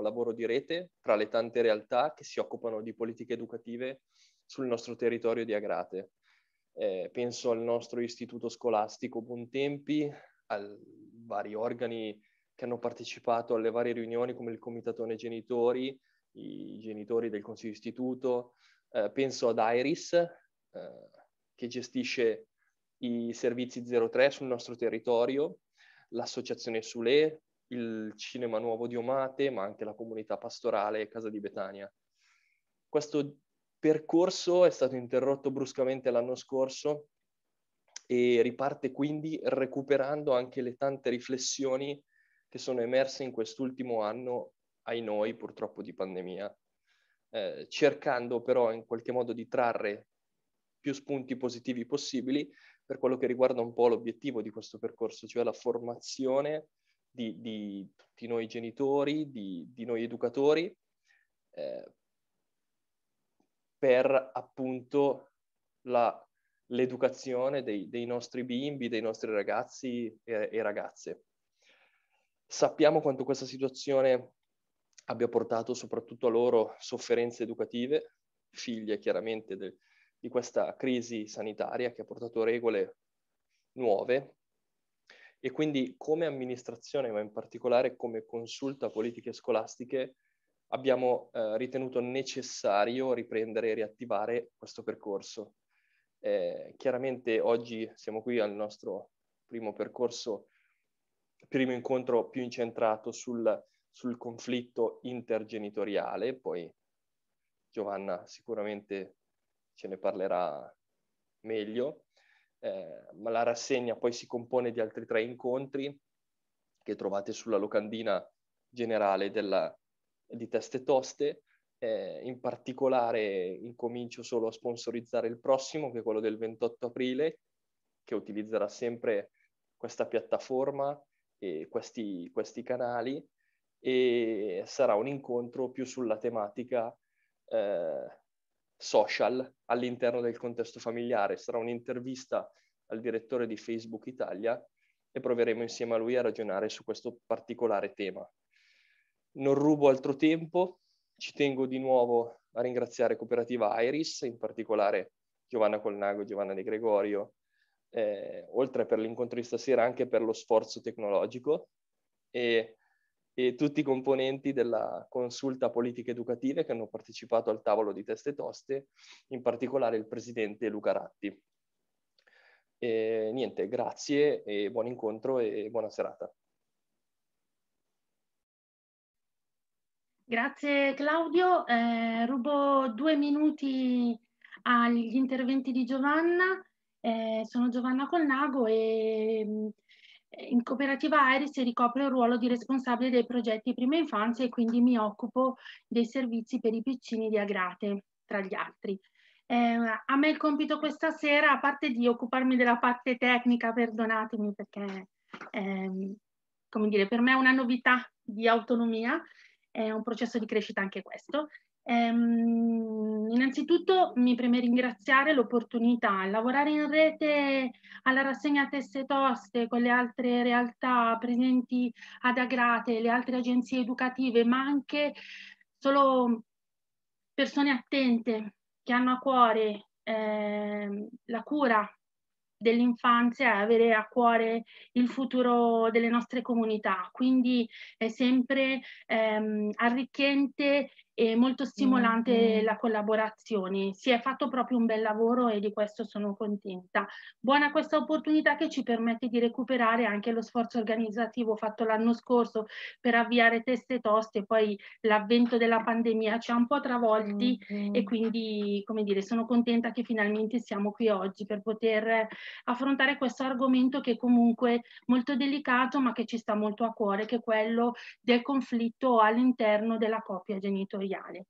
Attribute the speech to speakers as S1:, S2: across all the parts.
S1: lavoro di rete tra le tante realtà che si occupano di politiche educative sul nostro territorio di Agrate. Eh, penso al nostro istituto scolastico Buontempi, ai vari organi che hanno partecipato alle varie riunioni come il Comitatone Genitori, i genitori del Consiglio Istituto, eh, penso ad Iris eh, che gestisce i servizi 03 sul nostro territorio, l'associazione Sule, il cinema nuovo di Omate, ma anche la comunità pastorale Casa di Betania. Questo percorso è stato interrotto bruscamente l'anno scorso e riparte quindi recuperando anche le tante riflessioni che sono emerse in quest'ultimo anno, ai noi purtroppo di pandemia, eh, cercando però in qualche modo di trarre più spunti positivi possibili per quello che riguarda un po' l'obiettivo di questo percorso, cioè la formazione di, di tutti noi genitori, di, di noi educatori, eh, per appunto la, l'educazione dei, dei, nostri bimbi, dei nostri ragazzi e, e ragazze. Sappiamo quanto questa situazione abbia portato soprattutto a loro sofferenze educative, figlie chiaramente de, di questa crisi sanitaria che ha portato regole nuove, e quindi come amministrazione, ma in particolare come consulta politiche scolastiche, abbiamo eh, ritenuto necessario riprendere e riattivare questo percorso. Eh, chiaramente oggi siamo qui al nostro primo percorso, primo incontro più incentrato sul, sul conflitto intergenitoriale, poi Giovanna sicuramente ce ne parlerà meglio, eh, ma la rassegna poi si compone di altri tre incontri che trovate sulla locandina generale della, di Teste Toste. Eh, in particolare incomincio solo a sponsorizzare il prossimo, che è quello del 28 aprile, che utilizzerà sempre questa piattaforma e questi, questi canali e sarà un incontro più sulla tematica eh, social all'interno del contesto familiare. Sarà un'intervista al direttore di Facebook Italia e proveremo insieme a lui a ragionare su questo particolare tema. Non rubo altro tempo, ci tengo di nuovo a ringraziare Cooperativa Iris, in particolare Giovanna Colnago, e Giovanna De Gregorio, eh, oltre per l'incontro di stasera anche per lo sforzo tecnologico e e tutti i componenti della consulta politica educative che hanno partecipato al tavolo di teste toste, in particolare il presidente Luca Ratti. E, niente, grazie e buon incontro e buona serata.
S2: Grazie Claudio, eh, rubo due minuti agli interventi di Giovanna. Eh, sono Giovanna Colnago e mm, in cooperativa Iris ricopre il ruolo di responsabile dei progetti prima infanzia e quindi mi occupo dei servizi per i piccini di Agrate, tra gli altri. Eh, a me il compito questa sera, a parte di occuparmi della parte tecnica, perdonatemi perché, ehm, come dire, per me è una novità di autonomia, è un processo di crescita anche questo, Ehm, innanzitutto mi preme ringraziare l'opportunità. Lavorare in rete alla rassegna Teste Toste con le altre realtà presenti ad Agrate, le altre agenzie educative, ma anche solo persone attente che hanno a cuore eh, la cura dell'infanzia e avere a cuore il futuro delle nostre comunità. Quindi è sempre ehm, arricchente e molto stimolante mm. la collaborazione. Si è fatto proprio un bel lavoro e di questo sono contenta. Buona questa opportunità che ci permette di recuperare anche lo sforzo organizzativo fatto l'anno scorso per avviare teste toste, poi l'avvento della pandemia ci ha un po' travolti mm. e quindi, come dire, sono contenta che finalmente siamo qui oggi per poter affrontare questo argomento che comunque molto delicato ma che ci sta molto a cuore, che è quello del conflitto all'interno della coppia genitoriale tutoriale.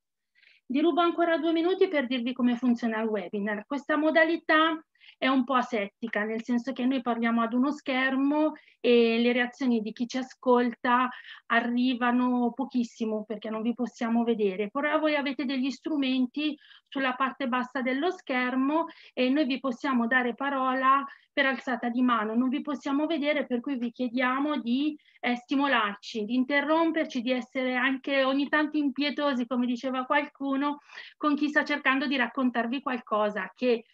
S2: Vi rubo ancora due minuti per dirvi come funziona il webinar. Questa modalità è un po' asettica, nel senso che noi parliamo ad uno schermo e le reazioni di chi ci ascolta arrivano pochissimo perché non vi possiamo vedere. Però voi avete degli strumenti sulla parte bassa dello schermo e noi vi possiamo dare parola per alzata di mano, non vi possiamo vedere per cui vi chiediamo di eh, stimolarci, di interromperci, di essere anche ogni tanto impietosi, come diceva qualcuno, con chi sta cercando di raccontarvi qualcosa che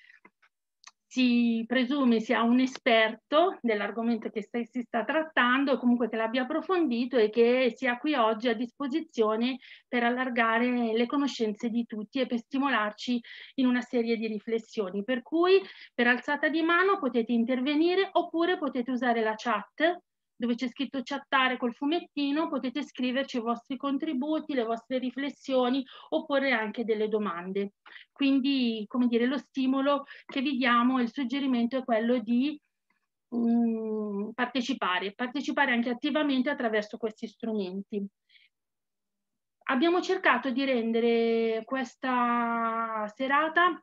S2: si presume sia un esperto dell'argomento che sta, si sta trattando, comunque che l'abbia approfondito e che sia qui oggi a disposizione per allargare le conoscenze di tutti e per stimolarci in una serie di riflessioni. Per cui per alzata di mano potete intervenire oppure potete usare la chat dove c'è scritto chattare col fumettino, potete scriverci i vostri contributi, le vostre riflessioni oppure anche delle domande. Quindi, come dire, lo stimolo che vi diamo, il suggerimento è quello di mh, mm, partecipare, partecipare anche attivamente attraverso questi strumenti. Abbiamo cercato di rendere questa serata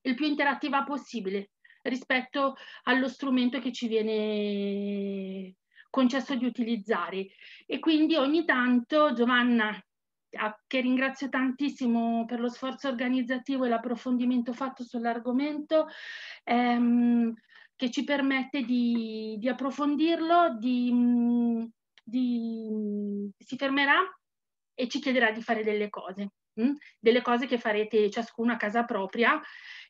S2: il più interattiva possibile rispetto allo strumento che ci viene concesso di utilizzare. E quindi ogni tanto Giovanna, che ringrazio tantissimo per lo sforzo organizzativo e l'approfondimento fatto sull'argomento, ehm, che ci permette di, di approfondirlo, di, mm, di, mm, si fermerà e ci chiederà di fare delle cose, mh? Mm? delle cose che farete ciascuno a casa propria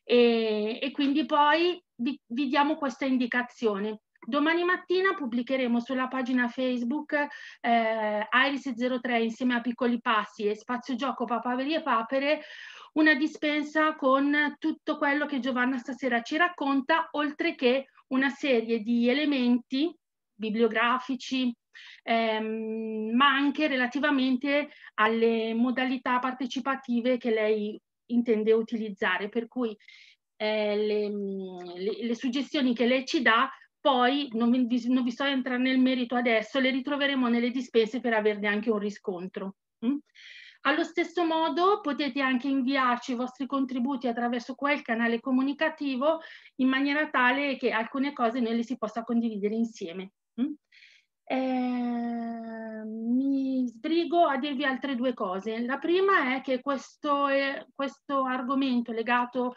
S2: e, e quindi poi vi, vi diamo questa indicazione Domani mattina pubblicheremo sulla pagina Facebook eh, Iris03 insieme a Piccoli Passi e Spazio Gioco Papaveri e Papere una dispensa con tutto quello che Giovanna stasera ci racconta, oltre che una serie di elementi bibliografici, ehm, ma anche relativamente alle modalità partecipative che lei intende utilizzare, per cui eh, le, le, le, suggestioni che lei ci dà poi, non vi, non vi sto a entrare nel merito adesso, le ritroveremo nelle dispense per averne anche un riscontro. Mm? Allo stesso modo potete anche inviarci i vostri contributi attraverso quel canale comunicativo in maniera tale che alcune cose noi le si possa condividere insieme. Eh, mi sbrigo a dirvi altre due cose. La prima è che questo, eh, questo argomento legato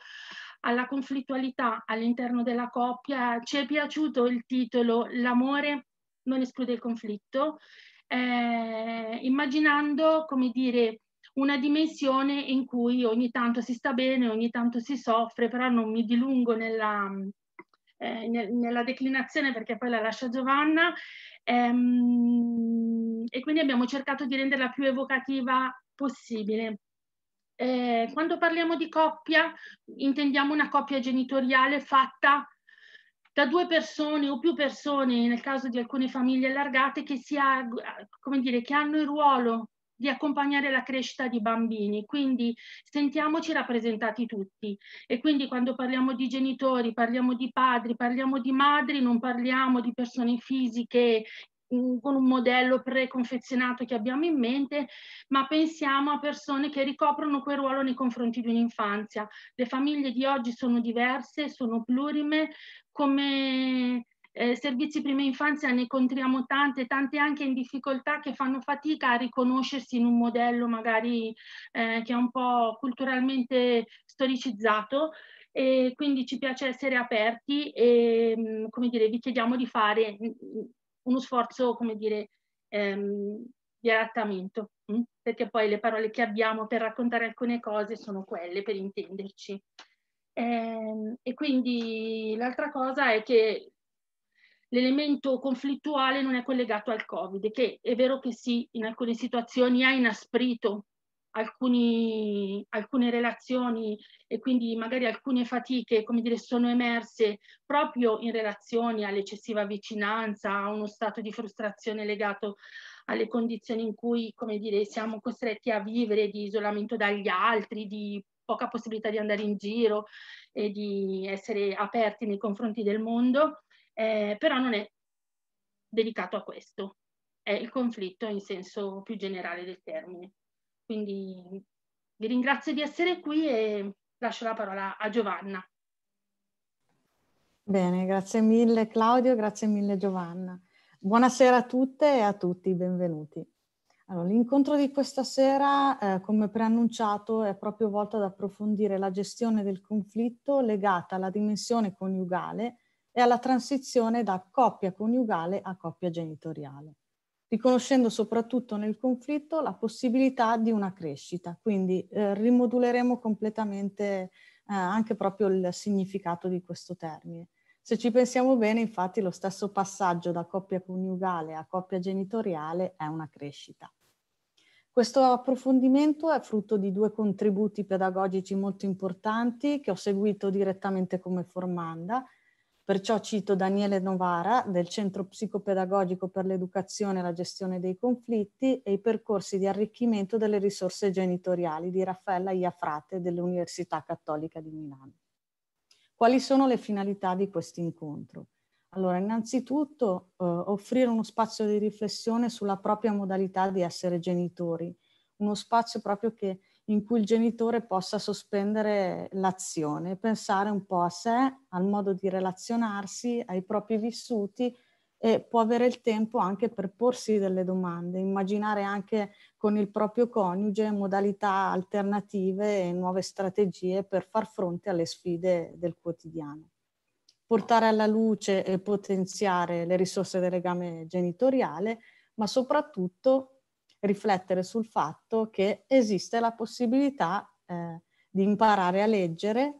S2: alla conflittualità all'interno della coppia. Ci è piaciuto il titolo L'amore non esclude il conflitto, eh, immaginando, come dire, una dimensione in cui ogni tanto si sta bene, ogni tanto si soffre, però non mi dilungo nella, eh, nella declinazione perché poi la lascia Giovanna. Ehm, e quindi abbiamo cercato di renderla più evocativa possibile. Eh, quando parliamo di coppia, intendiamo una coppia genitoriale fatta da due persone o più persone, nel caso di alcune famiglie allargate, che, sia, come dire, che hanno il ruolo di accompagnare la crescita di bambini, quindi sentiamoci rappresentati tutti e quindi quando parliamo di genitori, parliamo di padri, parliamo di madri, non parliamo di persone fisiche con un modello preconfezionato che abbiamo in mente, ma pensiamo a persone che ricoprono quel ruolo nei confronti di un'infanzia. Le famiglie di oggi sono diverse, sono plurime, come eh, servizi prima infanzia ne incontriamo tante, tante anche in difficoltà che fanno fatica a riconoscersi in un modello magari eh, che è un po' culturalmente storicizzato e quindi ci piace essere aperti e mm, come dire, vi chiediamo di fare mm, uno sforzo, come dire, ehm, di adattamento, mh? Mm? perché poi le parole che abbiamo per raccontare alcune cose sono quelle, per intenderci. Eh, e quindi l'altra cosa è che l'elemento conflittuale non è collegato al Covid, che è vero che sì, in alcune situazioni ha inasprito alcuni, alcune relazioni e quindi magari alcune fatiche, come dire, sono emerse proprio in relazione all'eccessiva vicinanza, a uno stato di frustrazione legato alle condizioni in cui, come dire, siamo costretti a vivere di isolamento dagli altri, di poca possibilità di andare in giro e di essere aperti nei confronti del mondo, eh, però non è dedicato a questo, è il conflitto in senso più generale del termine. Quindi vi ringrazio di essere qui e lascio la parola a Giovanna.
S3: Bene, grazie mille Claudio, grazie mille Giovanna. Buonasera a tutte e a tutti, benvenuti. Allora, l'incontro di questa sera, eh, come preannunciato, è proprio volto ad approfondire la gestione del conflitto legata alla dimensione coniugale e alla transizione da coppia coniugale a coppia genitoriale riconoscendo soprattutto nel conflitto la possibilità di una crescita. Quindi eh, rimoduleremo completamente eh, anche proprio il significato di questo termine. Se ci pensiamo bene, infatti, lo stesso passaggio da coppia coniugale a coppia genitoriale è una crescita. Questo approfondimento è frutto di due contributi pedagogici molto importanti che ho seguito direttamente come formanda, Perciò cito Daniele Novara del Centro Psicopedagogico per l'Educazione e la Gestione dei Conflitti e i percorsi di arricchimento delle risorse genitoriali di Raffaella Iafrate dell'Università Cattolica di Milano. Quali sono le finalità di questo incontro? Allora, innanzitutto eh, offrire uno spazio di riflessione sulla propria modalità di essere genitori, uno spazio proprio che in cui il genitore possa sospendere l'azione, pensare un po' a sé, al modo di relazionarsi, ai propri vissuti e può avere il tempo anche per porsi delle domande, immaginare anche con il proprio coniuge modalità alternative e nuove strategie per far fronte alle sfide del quotidiano. Portare alla luce e potenziare le risorse del legame genitoriale, ma soprattutto riflettere sul fatto che esiste la possibilità eh, di imparare a leggere,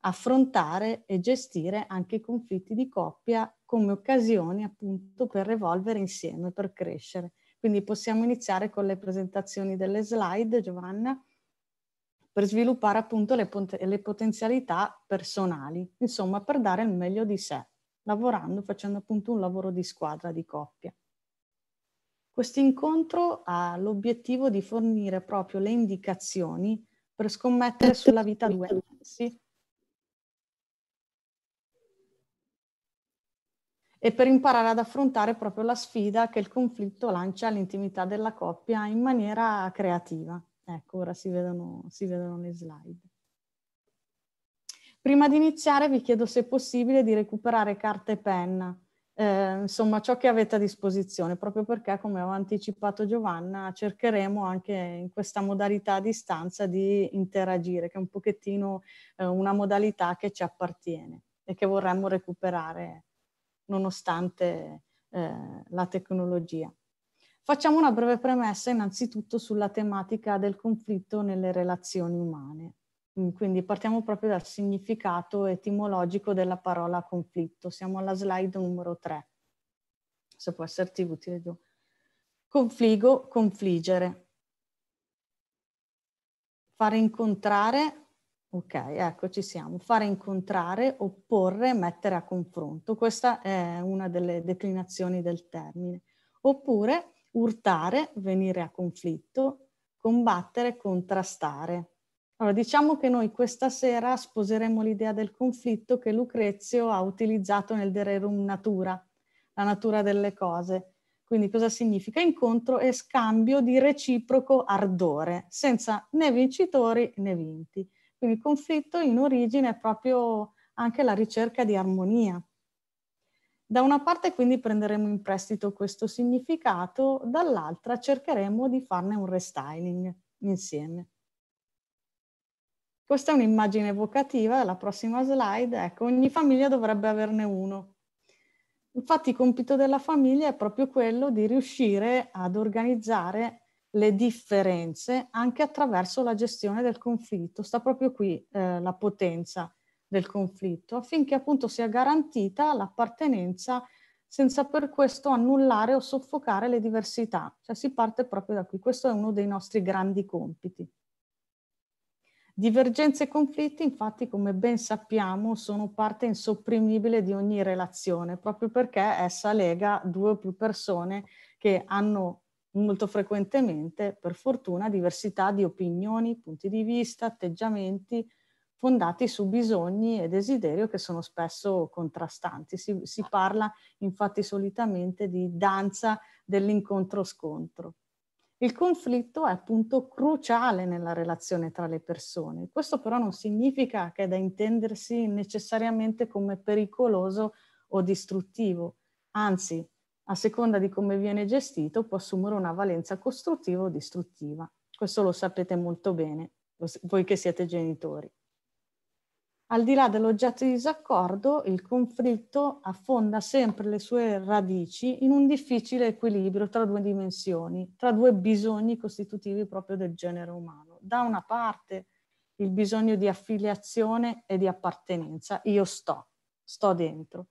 S3: affrontare e gestire anche i conflitti di coppia come occasioni appunto per evolvere insieme, per crescere. Quindi possiamo iniziare con le presentazioni delle slide, Giovanna, per sviluppare appunto le, pot- le potenzialità personali, insomma per dare il meglio di sé, lavorando, facendo appunto un lavoro di squadra, di coppia. Questo incontro ha l'obiettivo di fornire proprio le indicazioni per scommettere sulla vita due sì. e per imparare ad affrontare proprio la sfida che il conflitto lancia all'intimità della coppia in maniera creativa. Ecco, ora si vedono, si vedono le slide. Prima di iniziare vi chiedo se è possibile di recuperare carta e penna eh, insomma ciò che avete a disposizione, proprio perché, come aveva anticipato Giovanna, cercheremo anche in questa modalità a distanza di interagire, che è un pochettino eh, una modalità che ci appartiene e che vorremmo recuperare nonostante eh, la tecnologia. Facciamo una breve premessa innanzitutto sulla tematica del conflitto nelle relazioni umane. Mm, quindi partiamo proprio dal significato etimologico della parola conflitto. Siamo alla slide numero 3, se può esserti utile. Gio. Confligo, confliggere. Fare incontrare, ok, ecco ci siamo. Fare incontrare, opporre, mettere a confronto. Questa è una delle declinazioni del termine. Oppure urtare, venire a conflitto, combattere, contrastare allora, diciamo che noi questa sera sposeremo l'idea del conflitto che Lucrezio ha utilizzato nel Dererum Natura, la natura delle cose. Quindi cosa significa? Incontro e scambio di reciproco ardore, senza né vincitori né vinti. Quindi il conflitto in origine è proprio anche la ricerca di armonia. Da una parte quindi prenderemo in prestito questo significato, dall'altra cercheremo di farne un restyling insieme. Questa è un'immagine evocativa, la prossima slide, ecco, ogni famiglia dovrebbe averne uno. Infatti il compito della famiglia è proprio quello di riuscire ad organizzare le differenze anche attraverso la gestione del conflitto. Sta proprio qui eh, la potenza del conflitto, affinché appunto sia garantita l'appartenenza senza per questo annullare o soffocare le diversità. Cioè si parte proprio da qui. Questo è uno dei nostri grandi compiti. Divergenze e conflitti, infatti, come ben sappiamo, sono parte insopprimibile di ogni relazione, proprio perché essa lega due o più persone che hanno molto frequentemente, per fortuna, diversità di opinioni, punti di vista, atteggiamenti fondati su bisogni e desiderio che sono spesso contrastanti. Si, si parla infatti solitamente di danza dell'incontro-scontro. Il conflitto è appunto cruciale nella relazione tra le persone. Questo però non significa che è da intendersi necessariamente come pericoloso o distruttivo, anzi, a seconda di come viene gestito, può assumere una valenza costruttiva o distruttiva. Questo lo sapete molto bene, voi che siete genitori. Al di là dell'oggetto di disaccordo, il conflitto affonda sempre le sue radici in un difficile equilibrio tra due dimensioni, tra due bisogni costitutivi proprio del genere umano. Da una parte il bisogno di affiliazione e di appartenenza, io sto, sto dentro,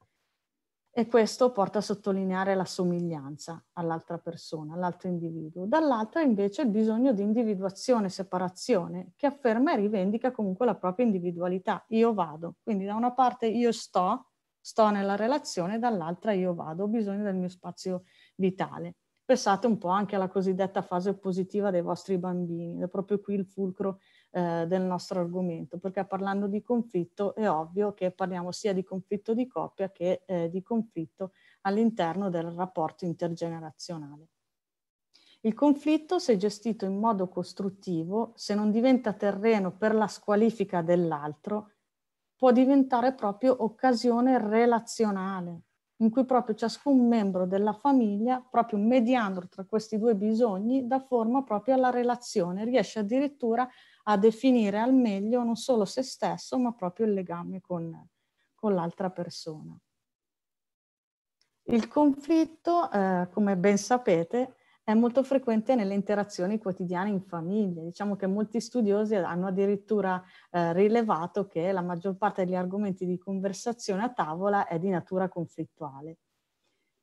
S3: e questo porta a sottolineare la somiglianza all'altra persona, all'altro individuo. Dall'altra invece il bisogno di individuazione, separazione, che afferma e rivendica comunque la propria individualità. Io vado, quindi da una parte io sto, sto nella relazione, dall'altra io vado, ho bisogno del mio spazio vitale. Pensate un po' anche alla cosiddetta fase oppositiva dei vostri bambini, è proprio qui il fulcro eh, del nostro argomento, perché parlando di conflitto è ovvio che parliamo sia di conflitto di coppia che eh, di conflitto all'interno del rapporto intergenerazionale. Il conflitto, se gestito in modo costruttivo, se non diventa terreno per la squalifica dell'altro, può diventare proprio occasione relazionale, in cui proprio ciascun membro della famiglia, proprio mediando tra questi due bisogni, dà forma proprio alla relazione, riesce addirittura a a definire al meglio non solo se stesso, ma proprio il legame con, con l'altra persona. Il conflitto, eh, come ben sapete, è molto frequente nelle interazioni quotidiane in famiglia. Diciamo che molti studiosi hanno addirittura eh, rilevato che la maggior parte degli argomenti di conversazione a tavola è di natura conflittuale.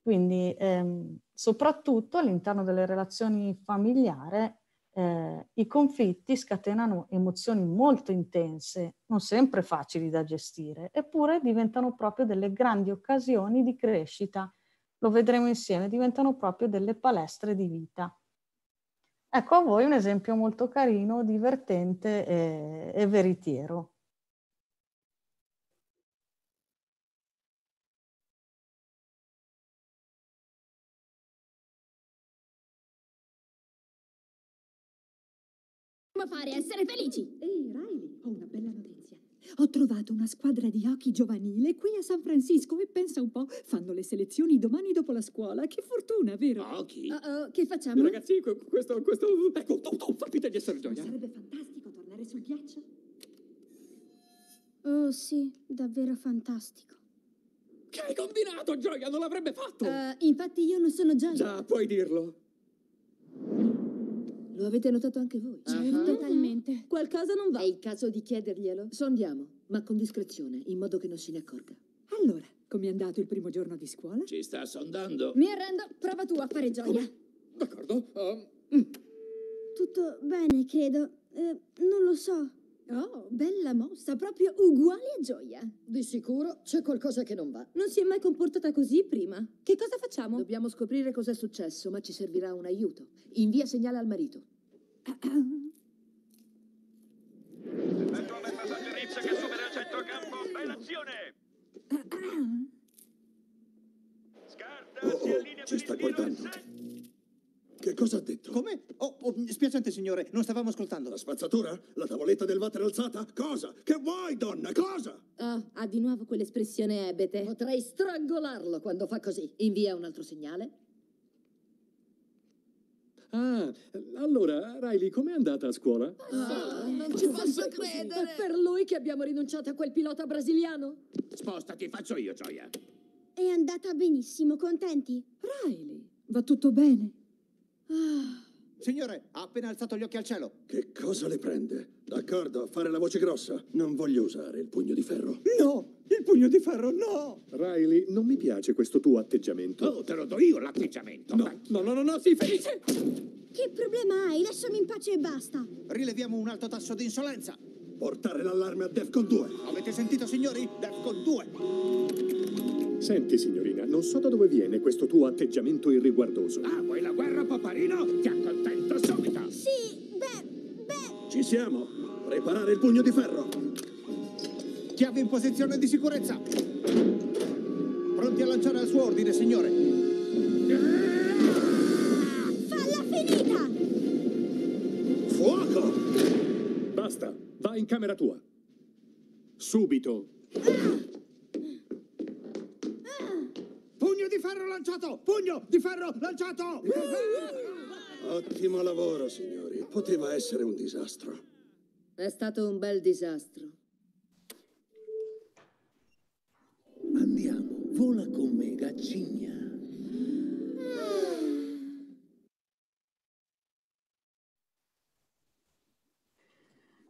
S3: Quindi, ehm, soprattutto all'interno delle relazioni familiari, eh, i conflitti scatenano emozioni molto intense, non sempre facili da gestire, eppure diventano proprio delle grandi occasioni di crescita. Lo vedremo insieme, diventano proprio delle palestre di vita. Ecco a voi un esempio molto carino, divertente e, e veritiero.
S2: Come fare essere felici? Ehi, Riley, ho una bella notizia.
S3: Ho trovato una squadra di hockey giovanile qui a San Francisco e pensa un po', fanno le selezioni domani dopo la scuola. Che fortuna, vero?
S1: Hockey? Uh,
S2: uh, che
S3: facciamo?
S1: Ragazzi, questo, questo... Ecco, oh, oh, fate di essere gioia. Sarebbe
S2: fantastico tornare sul ghiaccio.
S3: Oh sì, davvero fantastico.
S1: Che hai combinato, Gioia? Non l'avrebbe fatto!
S3: Uh, infatti
S2: io non sono Gioia. Già,
S1: puoi dirlo.
S2: Lo avete notato anche voi? Certo. certo. Mm-hmm. Totalmente. Qualcosa non va. È il caso di chiederglielo? Sondiamo, ma con discrezione, in modo che non se ne accorga. Allora, com'è andato il primo giorno di scuola? Ci
S1: sta sondando. Mi
S2: arrendo, prova tu a fare gioia. d'accordo. Um. Tutto bene, credo. Eh, non lo so. Oh, bella mossa, proprio uguale a Gioia. Di sicuro c'è qualcosa che non va. Non si è mai comportata così prima. Che cosa facciamo? Dobbiamo scoprire cosa è successo, ma ci servirà un aiuto. Invia segnale al marito. Laddove passaggerizza che supera il
S1: centrocampo, bella azione! Scarta, oh, si allinea oh, Che cosa ha detto? Come? Oh, oh, spiacente signore, non stavamo ascoltando. La spazzatura? La tavoletta del water alzata? Cosa? Che vuoi, donna? Cosa?
S2: Oh, ha di nuovo quell'espressione ebete. Eh, Potrei strangolarlo quando fa così. Invia un altro segnale.
S1: Ah, allora, Riley, com'è andata a scuola?
S2: Ah, non ci posso credere! È per lui che abbiamo rinunciato a quel pilota brasiliano?
S1: Spostati, faccio io, Gioia.
S2: È andata benissimo, contenti? Riley, va tutto bene? Ah... Signore, ha appena alzato gli occhi al cielo.
S1: Che cosa le prende? D'accordo, a fare la voce grossa. Non voglio usare il pugno di ferro. No, il pugno di ferro, no! Riley, non mi piace questo tuo atteggiamento. Oh, te lo do io l'atteggiamento. No, no, no, no, no, sii felice!
S3: Che problema hai? Lasciami in pace e basta.
S1: Rileviamo un alto tasso di insolenza. Portare l'allarme a Defcon 2. Avete sentito, signori? Defcon
S2: 2.
S1: Senti, signori non so da dove viene questo tuo atteggiamento irriguardoso. Ah,
S2: vuoi la guerra, paparino? Ti accontento subito! Sì, beh,
S1: beh... Ci siamo! Preparare il pugno di ferro! Chiave in posizione di sicurezza! Pronti a lanciare al suo ordine, signore!
S2: falla finita!
S1: Fuoco! Basta! Va in camera tua! Subito! Ah.
S3: ferro lanciato! Pugno di ferro lanciato!
S1: Ottimo lavoro, signori. Poteva essere un disastro.
S2: È stato un bel disastro.
S1: Andiamo, vola con me, gaccigna.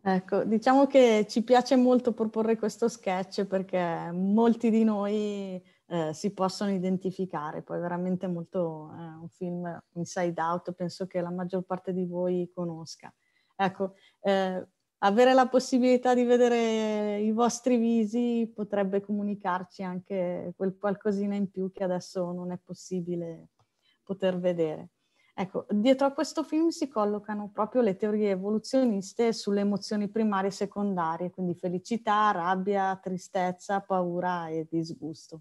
S3: Ecco, diciamo che ci piace molto proporre questo sketch perché molti di noi eh, si possono identificare. Poi veramente molto eh, un film inside out, penso che la maggior parte di voi conosca. Ecco, eh, avere la possibilità di vedere i vostri visi potrebbe comunicarci anche quel qualcosina in più che adesso non è possibile poter vedere. Ecco, dietro a questo film si collocano proprio le teorie evoluzioniste sulle emozioni primarie e secondarie, quindi felicità, rabbia, tristezza, paura e disgusto.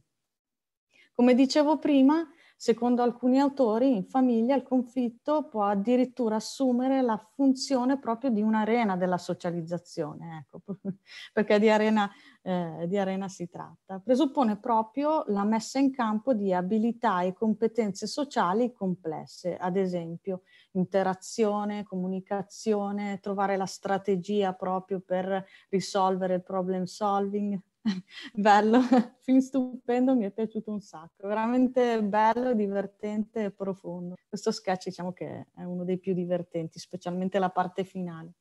S3: Come dicevo prima, secondo alcuni autori, in famiglia il conflitto può addirittura assumere la funzione proprio di un'arena della socializzazione, ecco, perché di arena, eh, di arena si tratta. Presuppone proprio la messa in campo di abilità e competenze sociali complesse, ad esempio interazione, comunicazione, trovare la strategia proprio per risolvere il problem solving, bello, film stupendo, mi è piaciuto un sacco, veramente bello, divertente e profondo. Questo sketch diciamo che è uno dei più divertenti, specialmente la parte finale.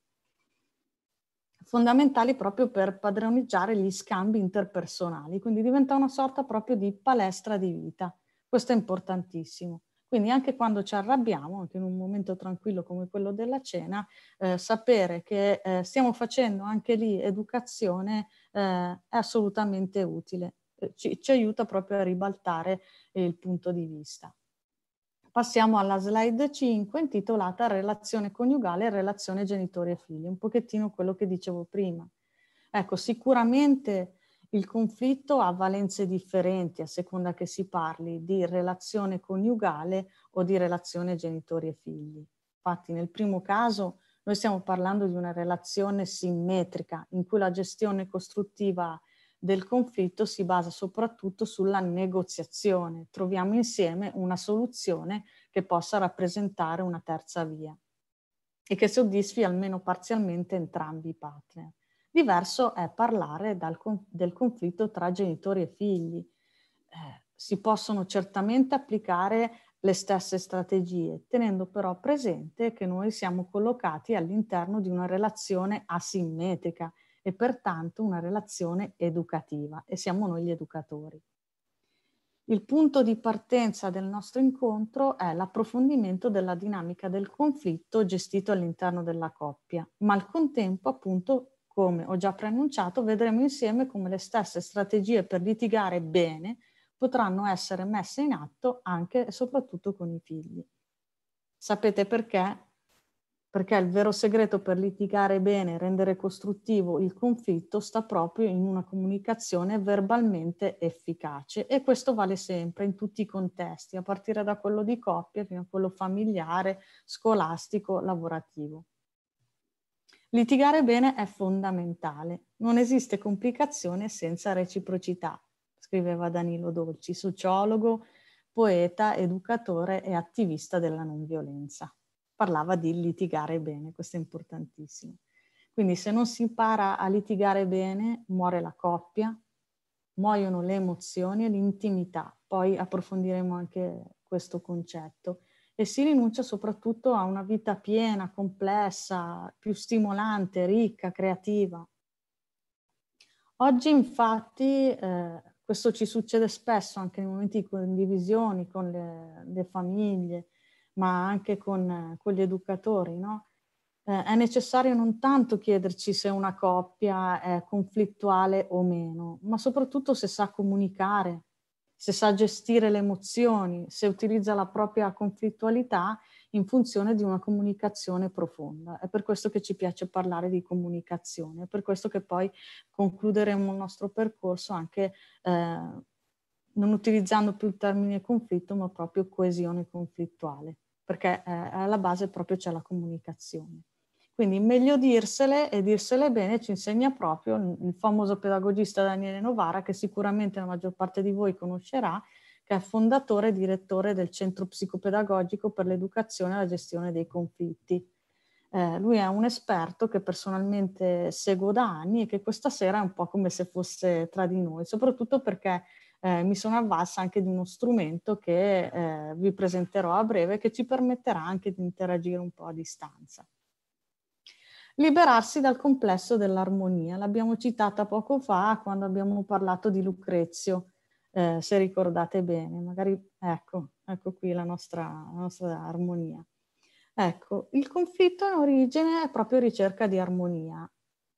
S3: Fondamentali proprio per padroneggiare gli scambi interpersonali, quindi diventa una sorta proprio di palestra di vita. Questo è importantissimo. Quindi anche quando ci arrabbiamo, anche in un momento tranquillo come quello della cena, eh, sapere che eh, stiamo facendo anche lì educazione eh, è assolutamente utile, eh, ci, ci aiuta proprio a ribaltare il punto di vista. Passiamo alla slide 5 intitolata Relazione coniugale e relazione genitori e figli, un pochettino quello che dicevo prima. Ecco, sicuramente il conflitto ha valenze differenti a seconda che si parli di relazione coniugale o di relazione genitori e figli. Infatti nel primo caso noi stiamo parlando di una relazione simmetrica in cui la gestione costruttiva del conflitto si basa soprattutto sulla negoziazione. Troviamo insieme una soluzione che possa rappresentare una terza via e che soddisfi almeno parzialmente entrambi i partner. Diverso è parlare con- del conflitto tra genitori e figli. Eh, si possono certamente applicare le stesse strategie, tenendo però presente che noi siamo collocati all'interno di una relazione asimmetrica e pertanto una relazione educativa e siamo noi gli educatori. Il punto di partenza del nostro incontro è l'approfondimento della dinamica del conflitto gestito all'interno della coppia, ma al contempo appunto come ho già preannunciato, vedremo insieme come le stesse strategie per litigare bene potranno essere messe in atto anche e soprattutto con i figli. Sapete perché? Perché il vero segreto per litigare bene, e rendere costruttivo il conflitto, sta proprio in una comunicazione verbalmente efficace e questo vale sempre in tutti i contesti, a partire da quello di coppia fino a quello familiare, scolastico, lavorativo. Litigare bene è fondamentale, non esiste complicazione senza reciprocità, scriveva Danilo Dolci, sociologo, poeta, educatore e attivista della non violenza. Parlava di litigare bene, questo è importantissimo. Quindi se non si impara a litigare bene, muore la coppia, muoiono le emozioni e l'intimità. Poi approfondiremo anche questo concetto e si rinuncia soprattutto a una vita piena, complessa, più stimolante, ricca, creativa. Oggi infatti eh, questo ci succede spesso anche nei momenti di condivisioni con le, le famiglie, ma anche con, con gli educatori, no? Eh, è necessario non tanto chiederci se una coppia è conflittuale o meno, ma soprattutto se sa comunicare, se sa gestire le emozioni, se utilizza la propria conflittualità in funzione di una comunicazione profonda. È per questo che ci piace parlare di comunicazione, è per questo che poi concluderemo il nostro percorso anche eh, non utilizzando più il termine conflitto, ma proprio coesione conflittuale, perché eh, alla base proprio c'è la comunicazione. Quindi meglio dirsele e dirsele bene ci insegna proprio il famoso pedagogista Daniele Novara, che sicuramente la maggior parte di voi conoscerà, che è fondatore e direttore del Centro Psicopedagogico per l'Educazione e la Gestione dei Conflitti. Eh, lui è un esperto che personalmente seguo da anni e che questa sera è un po' come se fosse tra di noi, soprattutto perché eh, mi sono avvalsa anche di uno strumento che eh, vi presenterò a breve che ci permetterà anche di interagire un po' a distanza liberarsi dal complesso dell'armonia. L'abbiamo citata poco fa quando abbiamo parlato di Lucrezio, eh, se ricordate bene, magari ecco, ecco qui la nostra, la nostra armonia. Ecco, il conflitto in origine è proprio ricerca di armonia.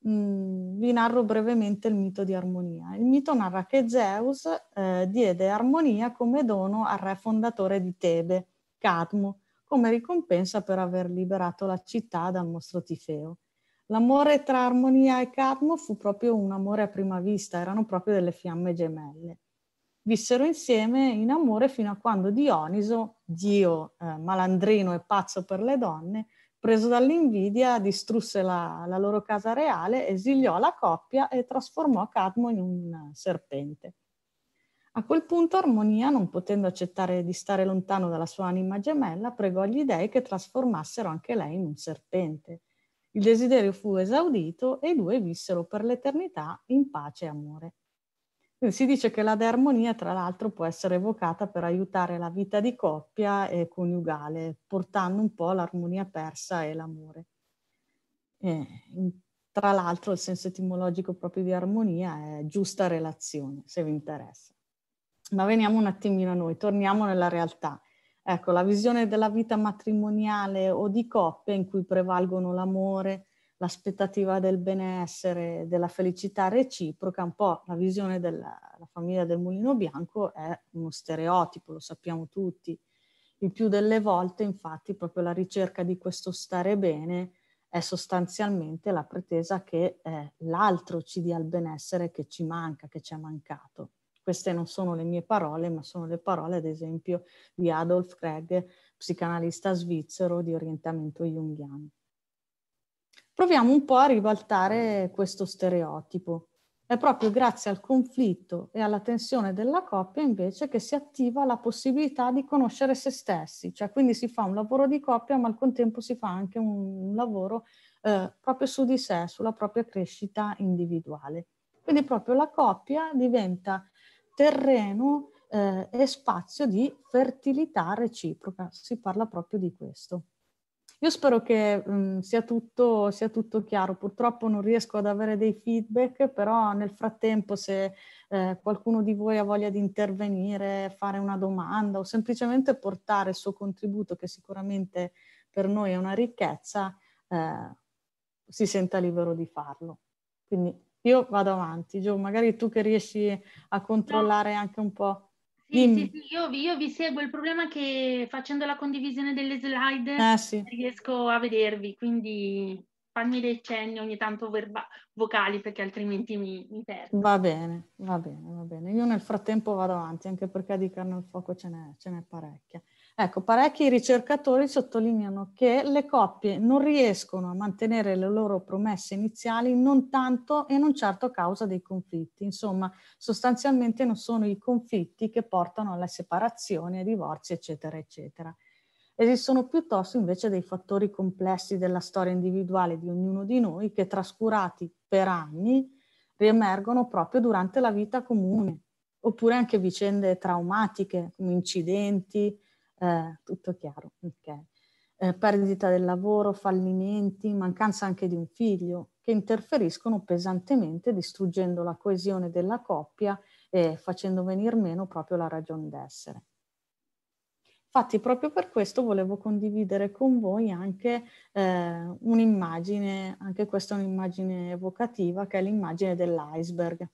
S3: Mm, vi narro brevemente il mito di armonia. Il mito narra che Zeus eh, diede armonia come dono al re fondatore di Tebe, Cadmo, come ricompensa per aver liberato la città dal mostro Tifeo. L'amore tra Armonia e Cadmo fu proprio un amore a prima vista, erano proprio delle fiamme gemelle. Vissero insieme in amore fino a quando Dioniso, dio eh, malandrino e pazzo per le donne, preso dall'invidia, distrusse la, la loro casa reale, esiliò la coppia e trasformò Cadmo in un eh, serpente. A quel punto Armonia, non potendo accettare di stare lontano dalla sua anima gemella, pregò gli dei che trasformassero anche lei in un serpente. Il desiderio fu esaudito e i due vissero per l'eternità in pace e amore. si dice che la dearmonia, tra l'altro, può essere evocata per aiutare la vita di coppia e coniugale, portando un po' l'armonia persa e l'amore. E, tra l'altro, il senso etimologico proprio di armonia è giusta relazione, se vi interessa. Ma veniamo un attimino a noi, torniamo nella realtà. Ecco, la visione della vita matrimoniale o di coppia in cui prevalgono l'amore, l'aspettativa del benessere, della felicità reciproca, un po' la visione della la famiglia del mulino bianco è uno stereotipo, lo sappiamo tutti. Il più delle volte, infatti, proprio la ricerca di questo stare bene è sostanzialmente la pretesa che eh, l'altro ci dia il benessere che ci manca, che ci è mancato. Queste non sono le mie parole, ma sono le parole, ad esempio, di Adolf Craig, psicanalista svizzero di orientamento junghiano. Proviamo un po' a ribaltare questo stereotipo. È proprio grazie al conflitto e alla tensione della coppia invece che si attiva la possibilità di conoscere se stessi, cioè quindi si fa un lavoro di coppia ma al contempo si fa anche un lavoro eh, proprio su di sé, sulla propria crescita individuale. Quindi proprio la coppia diventa terreno eh, e spazio di fertilità reciproca. Si parla proprio di questo. Io spero che mh, mm, sia, tutto, sia, tutto, chiaro, purtroppo non riesco ad avere dei feedback, però nel frattempo se eh, qualcuno di voi ha voglia di intervenire, fare una domanda o semplicemente portare il suo contributo, che sicuramente per noi è una ricchezza, eh, si senta libero di farlo. Quindi io vado avanti. Gio, magari tu che riesci a controllare anche un po'. Sì, sì,
S2: sì io, io, vi seguo. Il problema è che facendo la condivisione delle slide eh, sì. riesco a vedervi, quindi fammi dei cenni ogni tanto verba- vocali perché altrimenti mi, mi, perdo.
S3: Va bene, va bene, va bene. Io nel frattempo vado avanti anche perché di carne al fuoco ce n'è, ce n'è parecchia. Ecco, parecchi ricercatori sottolineano che le coppie non riescono a mantenere le loro promesse iniziali non tanto e non certo a causa dei conflitti. Insomma, sostanzialmente non sono i conflitti che portano alle separazioni, ai divorzi, eccetera, eccetera. Esistono piuttosto invece dei fattori complessi della storia individuale di ognuno di noi che trascurati per anni riemergono proprio durante la vita comune, oppure anche vicende traumatiche come incidenti, eh, tutto chiaro, ok. Eh, perdita del lavoro, fallimenti, mancanza anche di un figlio, che interferiscono pesantemente distruggendo la coesione della coppia e facendo venir meno proprio la ragione d'essere. Infatti, proprio per questo volevo condividere con voi anche eh, un'immagine, anche questa è un'immagine evocativa, che è l'immagine dell'iceberg.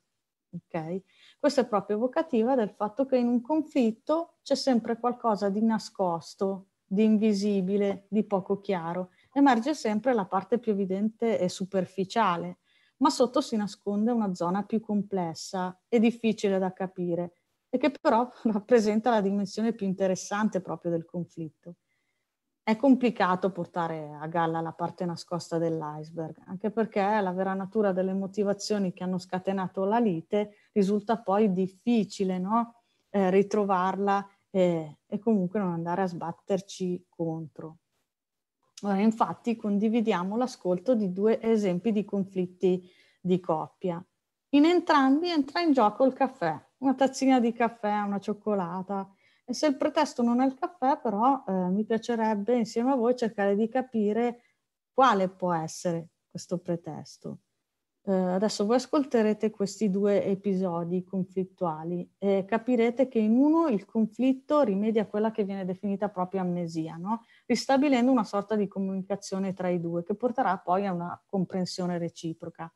S3: Okay? Questo è proprio evocativa del fatto che in un conflitto c'è sempre qualcosa di nascosto, di invisibile, di poco chiaro. Emerge sempre la parte più evidente e superficiale, ma sotto si nasconde una zona più complessa e difficile da capire e che però rappresenta la dimensione più interessante proprio del conflitto. È complicato portare a galla la parte nascosta dell'iceberg, anche perché la vera natura delle motivazioni che hanno scatenato la lite risulta poi difficile no? eh, ritrovarla eh, e comunque non andare a sbatterci contro. Ora, infatti condividiamo l'ascolto di due esempi di conflitti di coppia. In entrambi entra in gioco il caffè, una tazzina di caffè, una cioccolata. E se il pretesto non è il caffè, però eh, mi piacerebbe insieme a voi cercare di capire quale può essere questo pretesto. Eh, adesso voi ascolterete questi due episodi conflittuali e capirete che in uno il conflitto rimedia quella che viene definita proprio amnesia, no? ristabilendo una sorta di comunicazione tra i due che porterà poi a una comprensione reciproca.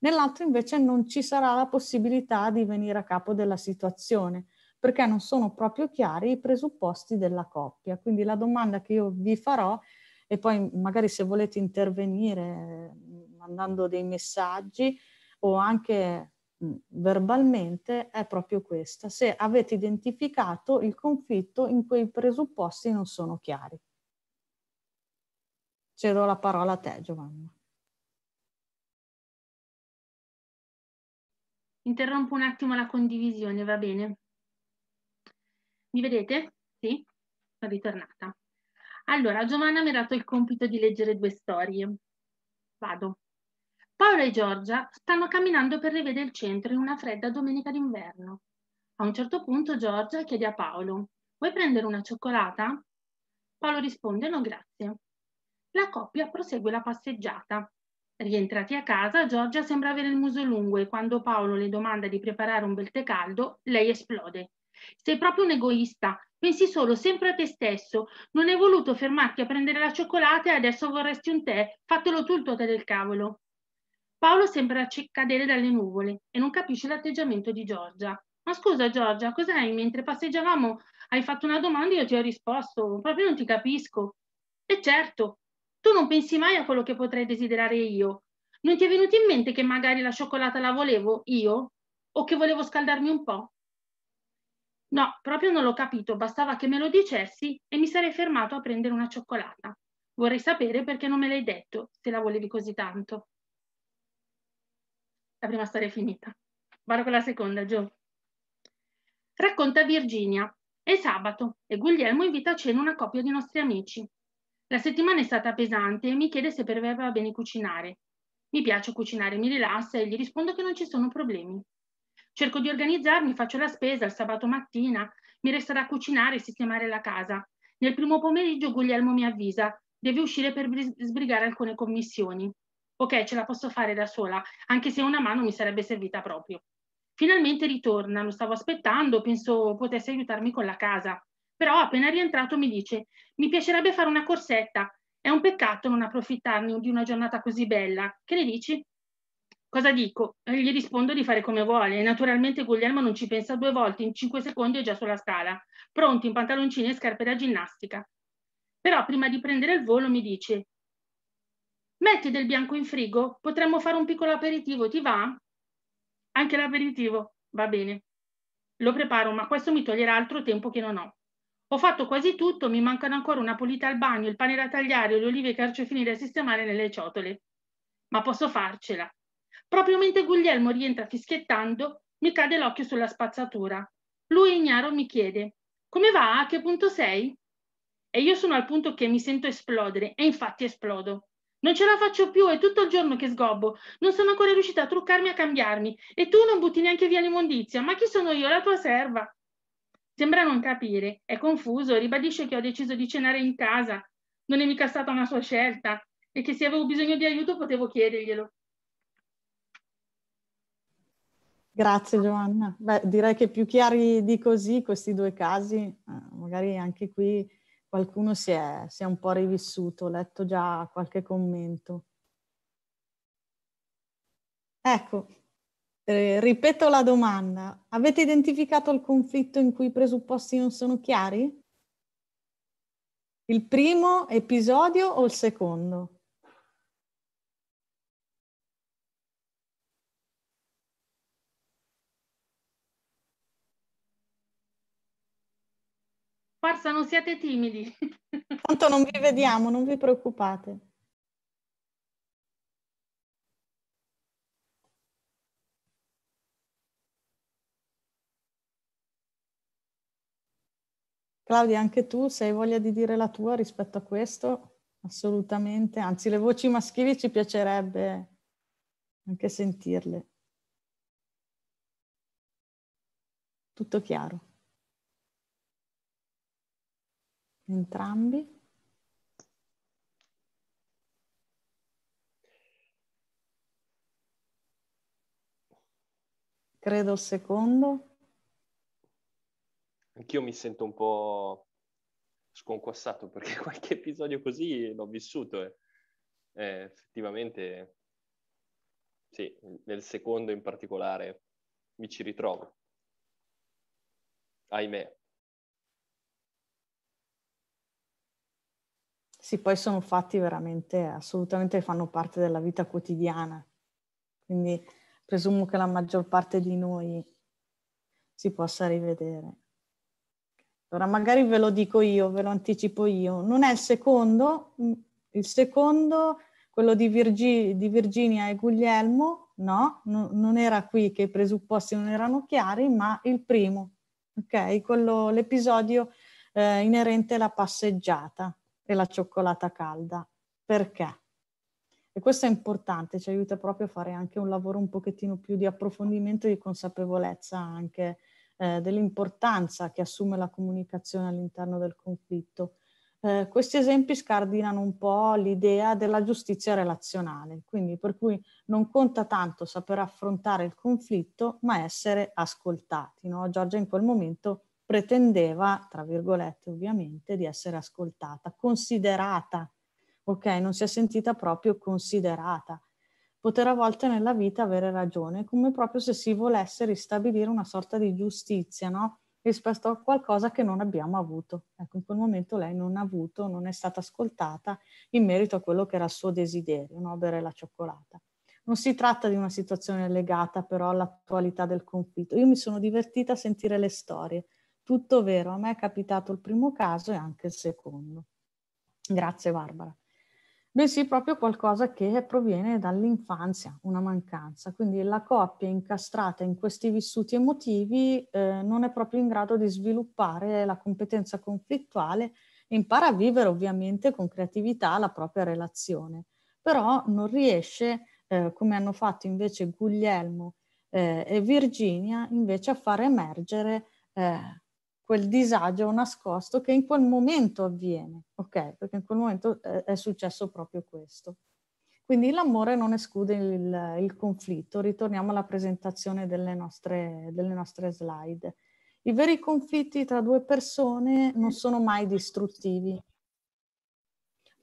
S3: Nell'altro invece non ci sarà la possibilità di venire a capo della situazione perché non sono proprio chiari i presupposti della coppia. Quindi la domanda che io vi farò e poi magari se volete intervenire mandando dei messaggi o anche verbalmente è proprio questa, se avete identificato il conflitto in cui i presupposti non sono chiari. Cedo la parola a te Giovanna.
S2: Interrompo un attimo la condivisione, va bene? Mi vedete? Sì? Sono ritornata. Allora, Giovanna mi ha dato il compito di leggere due storie. Vado. Paolo e Giorgia stanno camminando per le vie del centro in una fredda domenica d'inverno. A un certo punto Giorgia chiede a Paolo, vuoi prendere una cioccolata? Paolo risponde no grazie. La coppia prosegue la passeggiata. Rientrati a casa, Giorgia sembra avere il muso lungo e quando Paolo le domanda di preparare un bel tè caldo, lei esplode. Sei proprio un egoista, pensi solo sempre a te stesso. Non hai voluto fermarti a prendere la cioccolata e adesso vorresti un tè. Fatelo tu il tuo tè del cavolo. Paolo sembra cadere dalle nuvole e non capisce l'atteggiamento di Giorgia. Ma scusa Giorgia, cos'hai? Mentre passeggiavamo hai fatto una domanda e io ti ho risposto, proprio non ti capisco. E certo, tu non pensi mai a quello che potrei desiderare io. Non ti è venuto in mente che magari la cioccolata la volevo io? O che volevo scaldarmi un po'? No, proprio non l'ho capito, bastava che me lo dicessi e mi sarei fermato a prendere una cioccolata. Vorrei sapere perché non me l'hai detto, se la volevi così tanto. La prima storia è finita. Vado con la seconda, Gio. Racconta Virginia. È sabato e Guglielmo invita a cena una coppia di nostri amici. La settimana è stata pesante e mi chiede se per me va bene cucinare. Mi piace cucinare, mi rilassa e gli rispondo che non ci sono problemi. Cerco di organizzarmi, faccio la spesa il sabato mattina, mi resta da cucinare e sistemare la casa. Nel primo pomeriggio Guglielmo mi avvisa, deve uscire per sbrigare alcune commissioni ok, ce la posso fare da sola, anche se una mano mi sarebbe servita proprio. Finalmente ritorna, lo stavo aspettando, penso potesse aiutarmi con la casa. Però appena rientrato mi dice, mi piacerebbe fare una corsetta, è un peccato non approfittarne di una giornata così bella, che ne dici? Cosa dico? Eh, gli rispondo di fare come vuole naturalmente Guglielmo non ci pensa due volte, in cinque secondi è già sulla scala, pronti in pantaloncini e scarpe da ginnastica. Però prima di prendere il volo mi dice, Metti del bianco in frigo, potremmo fare un piccolo aperitivo, ti va? Anche l'aperitivo, va bene. Lo preparo, ma questo mi toglierà altro tempo che non ho. Ho fatto quasi tutto, mi mancano ancora una pulita al bagno, il pane da tagliare, le olive e i carciofini da sistemare nelle ciotole. Ma posso farcela. Proprio mentre Guglielmo rientra fischiettando, mi cade l'occhio sulla spazzatura. Lui ignaro mi chiede, come va? A che punto sei? E io sono al punto che mi sento esplodere, e infatti esplodo. Non ce la faccio più, è tutto il giorno che sgobbo. Non sono ancora riuscita a truccarmi a cambiarmi. E tu non butti neanche via l'immondizia. Ma chi sono io, la tua serva? Sembra non capire. È confuso, ribadisce che ho deciso di cenare in casa. Non è mica stata una sua scelta e che se avevo bisogno di aiuto potevo chiederglielo.
S3: Grazie Giovanna. Beh, direi che più chiari di così questi due casi, eh, magari anche qui qualcuno si è, si è un po' rivissuto, ho letto già qualche commento. Ecco, eh, ripeto la domanda. Avete identificato il conflitto in cui i presupposti non sono chiari? Il primo episodio o il secondo?
S2: Forza, non siete timidi.
S3: Tanto non vi vediamo, non vi preoccupate. Claudia, anche tu, se hai voglia di dire la tua rispetto a questo, assolutamente. Anzi, le voci maschili ci piacerebbe anche sentirle. Tutto chiaro. Entrambi? Credo il secondo.
S1: Anch'io mi sento un po' sconquassato perché qualche episodio così l'ho vissuto e, eh. e eh, effettivamente sì, nel secondo in particolare mi ci ritrovo. Ahimè.
S3: Sì, poi sono fatti veramente, assolutamente fanno parte della vita quotidiana. Quindi presumo che la maggior parte di noi si possa rivedere. Allora, magari ve lo dico io, ve lo anticipo io. Non è il secondo, mm, il secondo, quello di, Virgi, di Virginia e Guglielmo, no, no, non era qui che i presupposti non erano chiari, ma il primo, ok? Quello, l'episodio eh, inerente alla passeggiata e la cioccolata calda. Perché? E questo è importante, ci aiuta proprio a fare anche un lavoro un pochettino più di approfondimento e di consapevolezza anche eh, dell'importanza che assume la comunicazione all'interno del conflitto. Eh, questi esempi scardinano un po' l'idea della giustizia relazionale, quindi per cui non conta tanto saper affrontare il conflitto, ma essere ascoltati. No? Giorgia in quel momento pretendeva, tra virgolette ovviamente, di essere ascoltata, considerata, ok? Non si è sentita proprio considerata. Poter a volte nella vita avere ragione, come proprio se si volesse ristabilire una sorta di giustizia, no? rispetto a qualcosa che non abbiamo avuto. Ecco, in quel momento lei non ha avuto, non è stata ascoltata in merito a quello che era il suo desiderio, no? bere la cioccolata. Non si tratta di una situazione legata però all'attualità del conflitto. Io mi sono divertita a sentire le storie tutto vero, a me è capitato il primo caso e anche il secondo. Grazie Barbara. Bensì proprio qualcosa che proviene dall'infanzia, una mancanza. Quindi la coppia incastrata in questi vissuti emotivi eh, non è proprio in grado di sviluppare la competenza conflittuale e impara a vivere ovviamente con creatività la propria relazione. Però non riesce, eh, come hanno fatto invece Guglielmo eh, e Virginia, invece a far emergere eh, quel disagio nascosto che in quel momento avviene, ok? Perché in quel momento eh, è successo proprio questo. Quindi l'amore non esclude il, il conflitto. Ritorniamo alla presentazione delle nostre, delle nostre slide. I veri conflitti tra due persone non sono mai distruttivi,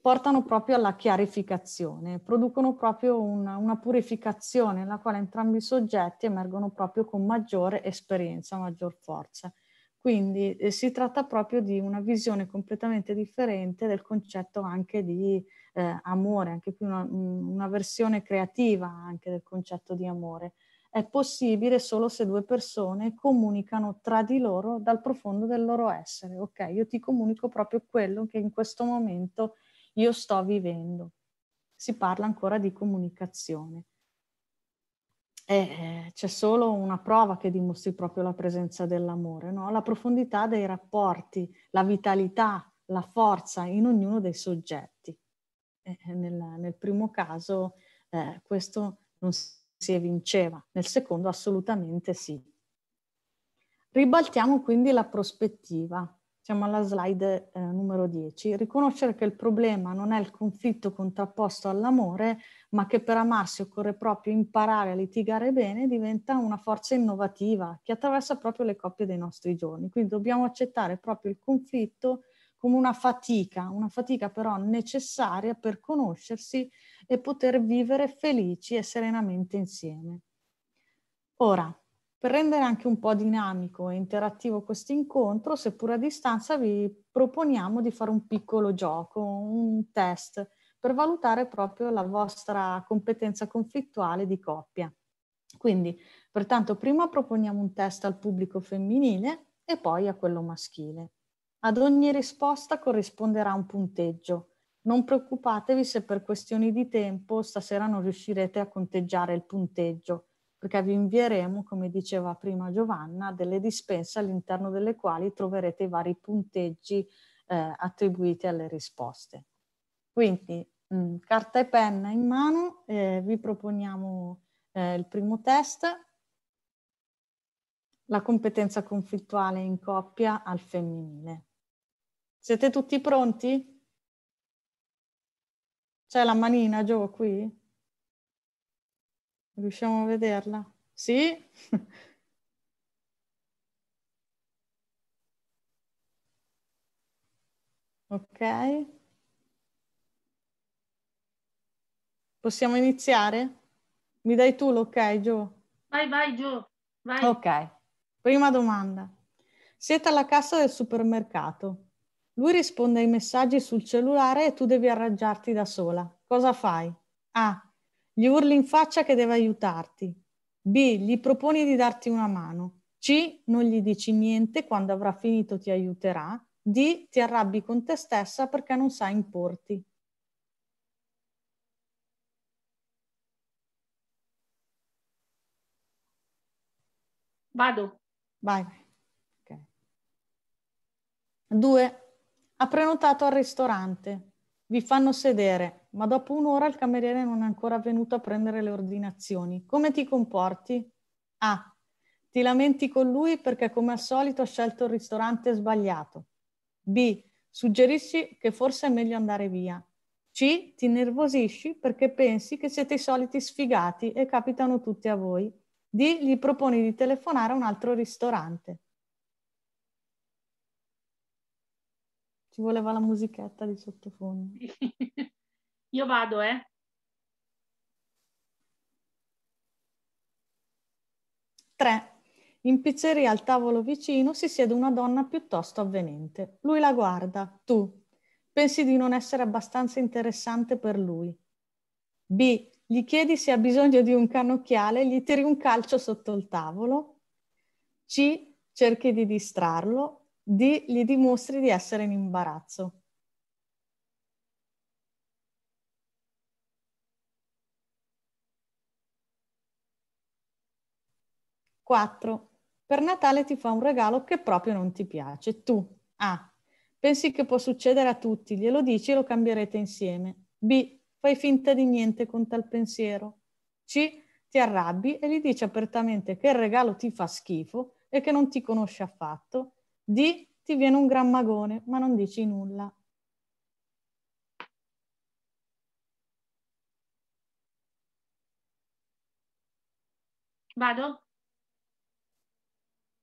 S3: portano proprio alla chiarificazione, producono proprio una, una, purificazione nella quale entrambi i soggetti emergono proprio con maggiore esperienza, maggior forza. Quindi eh, si tratta proprio di una visione completamente differente del concetto anche di eh, amore, anche più una, una, versione creativa anche del concetto di amore. È possibile solo se due persone comunicano tra di loro dal profondo del loro essere. Ok, io ti comunico proprio quello che in questo momento io sto vivendo. Si parla ancora di comunicazione. Eh, eh, c'è solo una prova che dimostri proprio la presenza dell'amore, no? la profondità dei rapporti, la vitalità, la forza in ognuno dei soggetti. Eh, eh nel, nel, primo caso eh, questo non si evinceva, nel secondo assolutamente sì. Ribaltiamo quindi la prospettiva siamo alla slide eh, numero 10, riconoscere che il problema non è il conflitto contrapposto all'amore, ma che per amarsi occorre proprio imparare a litigare bene, diventa una forza innovativa che attraversa proprio le coppie dei nostri giorni. Quindi dobbiamo accettare proprio il conflitto come una fatica, una fatica però necessaria per conoscersi e poter vivere felici e serenamente insieme. Ora, per rendere anche un po' dinamico e interattivo questo incontro, seppur a distanza, vi proponiamo di fare un piccolo gioco, un test, per valutare proprio la vostra competenza conflittuale di coppia. Quindi, pertanto, prima proponiamo un test al pubblico femminile e poi a quello maschile. Ad ogni risposta corrisponderà un punteggio. Non preoccupatevi se per questioni di tempo stasera non riuscirete a conteggiare il punteggio perché vi invieremo, come diceva prima Giovanna, delle dispense all'interno delle quali troverete i vari punteggi eh, attribuiti alle risposte. Quindi mh, mm, carta e penna in mano, eh, vi proponiamo eh, il primo test, la competenza conflittuale in coppia al femminile. Siete tutti pronti? C'è la manina, Gio, qui? Riusciamo a vederla? Sì? ok. Possiamo iniziare? Mi dai tu l'ok, Gio?
S2: Vai, vai, Gio. Vai.
S3: Ok. Prima domanda. Siete alla cassa del supermercato. Lui risponde ai messaggi sul cellulare e tu devi arrangiarti da sola. Cosa fai? A. Gli urli in faccia che deve aiutarti. B. Gli proponi di darti una mano. C. Non gli dici niente, quando avrà finito ti aiuterà. D. Ti arrabbi con te stessa perché non sai importi. Vado. Vai. Okay. Due. Ha prenotato al ristorante vi fanno sedere, ma dopo un'ora il cameriere non è ancora venuto a prendere le ordinazioni. Come ti comporti? A. Ti lamenti con lui perché come al solito ha scelto il ristorante sbagliato. B. Suggerisci che forse è meglio andare via. C. Ti nervosisci perché pensi che siete i soliti sfigati e capitano tutti a voi. D. Gli proponi di telefonare a un altro ristorante. Ci voleva la musichetta di sottofondo.
S2: Io vado, eh.
S3: Tre. In pizzeria al tavolo vicino si siede una donna piuttosto avvenente. Lui la guarda, tu. Pensi di non essere abbastanza interessante per lui. B. Gli chiedi se ha bisogno di un cannocchiale, e gli tiri un calcio sotto il tavolo. C. Cerchi di distrarlo di, gli dimostri di essere in imbarazzo. Quattro. Per Natale ti fa un regalo che proprio non ti piace. Tu A. Pensi che può succedere a tutti, glielo dici e lo cambierete insieme. B. Fai finta di niente con tal pensiero. C. Ti arrabbi e gli dici apertamente che il regalo ti fa schifo e che non ti conosce affatto di ti viene un gran magone, ma non dici nulla. Vado?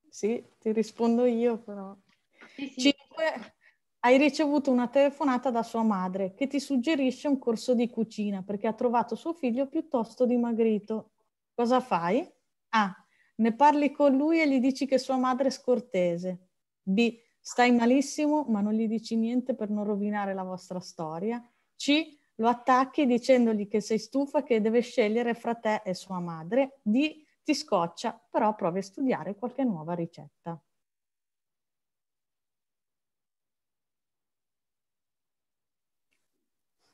S3: Sì, ti rispondo io però. Sì, sì. Cinque, hai ricevuto una telefonata da sua madre che ti suggerisce un corso di cucina perché ha trovato suo figlio piuttosto dimagrito. Cosa fai? Ah, ne parli con lui e gli dici che sua madre è scortese. B. Stai malissimo ma non gli dici niente per non rovinare la vostra storia. C. Lo attacchi dicendogli che sei stufa, che deve scegliere fra te e sua madre. D. Ti scoccia, però provi a studiare qualche nuova ricetta.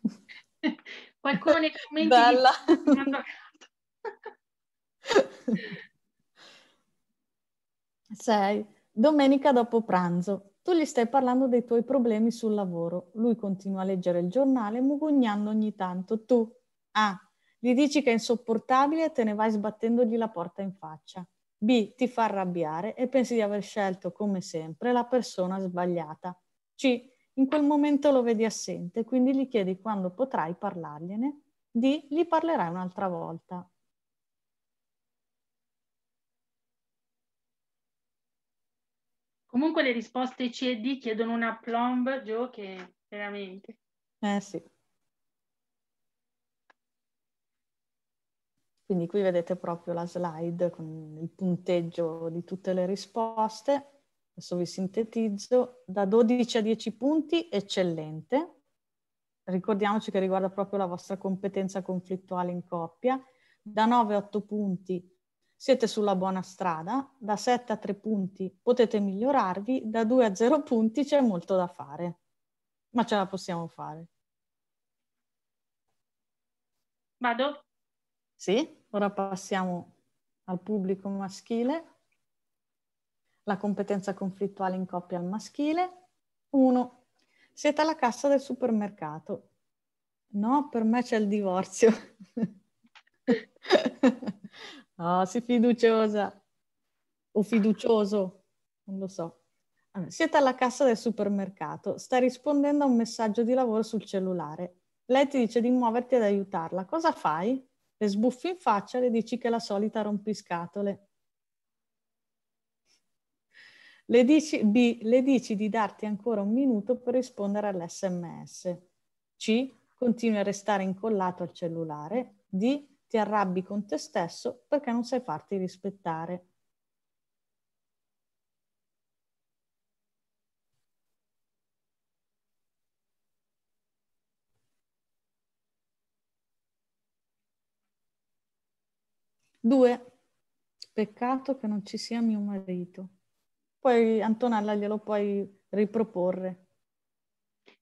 S2: Qualcuno nei commenti Bella.
S3: Sei. Domenica dopo pranzo. Tu gli stai parlando dei tuoi problemi sul lavoro. Lui continua a leggere il giornale mugugnando ogni tanto. Tu, A, gli dici che è insopportabile e te ne vai sbattendogli la porta in faccia. B, ti fa arrabbiare e pensi di aver scelto, come sempre, la persona sbagliata. C, in quel momento lo vedi assente, quindi gli chiedi quando potrai parlargliene. D, gli parlerai un'altra volta.
S2: Comunque le risposte C e D chiedono una plomb, Gio, che veramente...
S3: Eh sì. Quindi qui vedete proprio la slide con il punteggio di tutte le risposte. Adesso vi sintetizzo. Da 12 a 10 punti, eccellente. Ricordiamoci che riguarda proprio la vostra competenza conflittuale in coppia. Da 9 a 8 punti, siete sulla buona strada, da 7 a 3 punti potete migliorarvi, da 2 a 0 punti c'è molto da fare, ma ce la possiamo fare. Vado? Sì, ora passiamo al pubblico maschile la competenza conflittuale in coppia al maschile. 1. Siete alla cassa del supermercato. No, per me c'è il divorzio. Oh, sei fiduciosa o fiducioso, non lo so. siete alla cassa del supermercato, sta rispondendo a un messaggio di lavoro sul cellulare. Lei ti dice di muoverti ad aiutarla. Cosa fai? Le sbuffi in faccia e le dici che è la solita rompiscatole. Le dici, B, le dici di darti ancora un minuto per rispondere all'SMS. C, continui a restare incollato al cellulare. D, ti arrabbi con te stesso perché non sai farti rispettare. Due, peccato che non ci sia mio marito. Poi Antonella glielo puoi riproporre.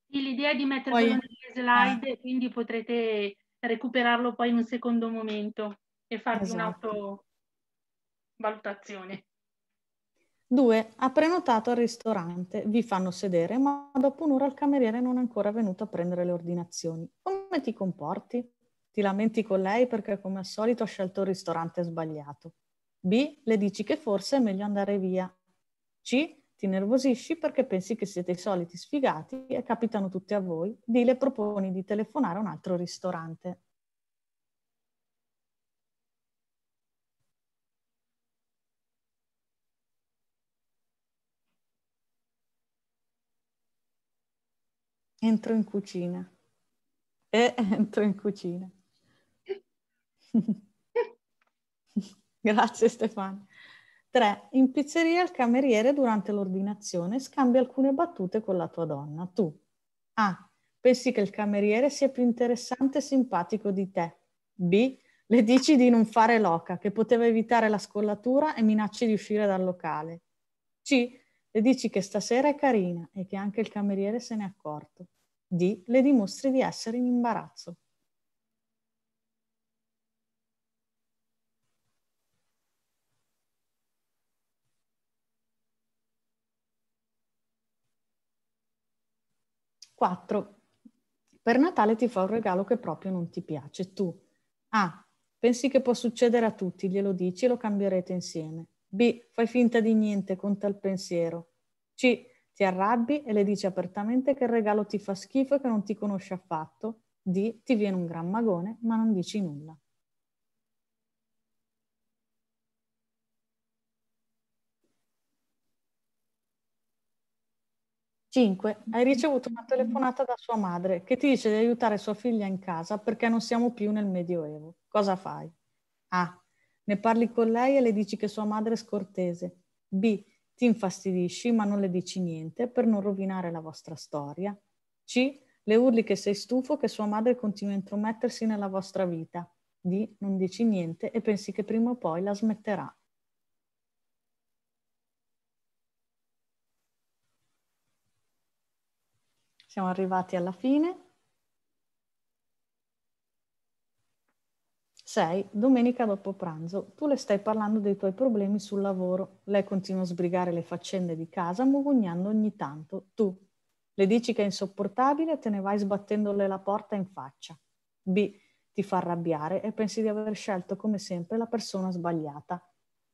S2: L'idea è di metterlo poi... nelle slide, eh. quindi potrete recuperarlo poi in un secondo momento e fargli esatto. un'autovalutazione.
S3: 2. Ha prenotato al ristorante, vi fanno sedere, ma dopo un'ora il cameriere non è ancora venuto a prendere le ordinazioni. Come ti comporti? Ti lamenti con lei perché come al solito ha scelto il ristorante sbagliato. B. Le dici che forse è meglio andare via. C ti nervosisci perché pensi che siete i soliti sfigati e capitano tutti a voi, di le proponi di telefonare a un altro ristorante. Entro in cucina. E entro in cucina. Grazie Stefano. 3. In pizzeria il cameriere durante l'ordinazione scambia alcune battute con la tua donna. Tu. A. Pensi che il cameriere sia più interessante e simpatico di te. B. Le dici di non fare loca, che poteva evitare la scollatura e minacci di uscire dal locale. C. Le dici che stasera è carina e che anche il cameriere se n'è accorto. D. Le dimostri di essere in imbarazzo. 4. Per Natale ti fa un regalo che proprio non ti piace. Tu A. Pensi che può succedere a tutti, glielo dici e lo cambierete insieme. B. Fai finta di niente con tal pensiero. C. Ti arrabbi e le dici apertamente che il regalo ti fa schifo e che non ti conosce affatto. D. Ti viene un gran magone, ma non dici nulla. 5. Hai mm. ricevuto una telefonata da sua madre che ti dice di aiutare sua figlia in casa perché non siamo più nel Medioevo. Cosa fai? A. Ne parli con lei e le dici che sua madre è scortese. B. Ti infastidisci ma non le dici niente per non rovinare la vostra storia. C. Le urli che sei stufo che sua madre continua a intromettersi nella vostra vita. D. Non dici niente e pensi che prima o poi la smetterà. Siamo arrivati alla fine. 6. Domenica dopo pranzo. Tu le stai parlando dei tuoi problemi sul lavoro. Lei continua a sbrigare le faccende di casa, mugugnando ogni tanto. Tu le dici che è insopportabile e te ne vai sbattendole la porta in faccia. B. Ti fa arrabbiare e pensi di aver scelto come sempre la persona sbagliata.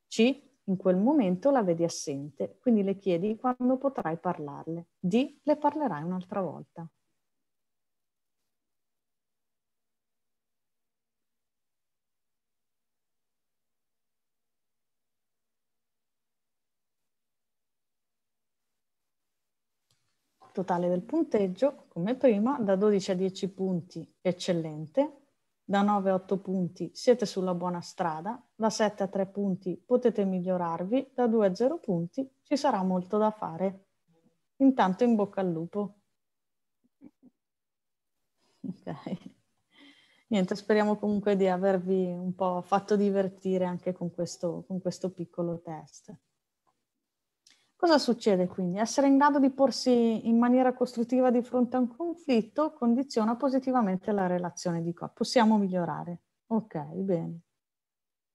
S3: C. In quel momento la vedi assente, quindi le chiedi quando potrai parlarle. Di le parlerai un'altra volta. Totale del punteggio, come prima, da 12 a 10 punti, eccellente, da 9 a 8 punti siete sulla buona strada, da 7 a 3 punti potete migliorarvi, da 2 a 0 punti ci sarà molto da fare. Intanto in bocca al lupo. Ok. Niente, speriamo comunque di avervi un po' fatto divertire anche con questo, con questo piccolo test. Cosa succede quindi? Essere in grado di porsi in maniera costruttiva di fronte a un conflitto condiziona positivamente la relazione di coppia. Possiamo migliorare. Ok, bene.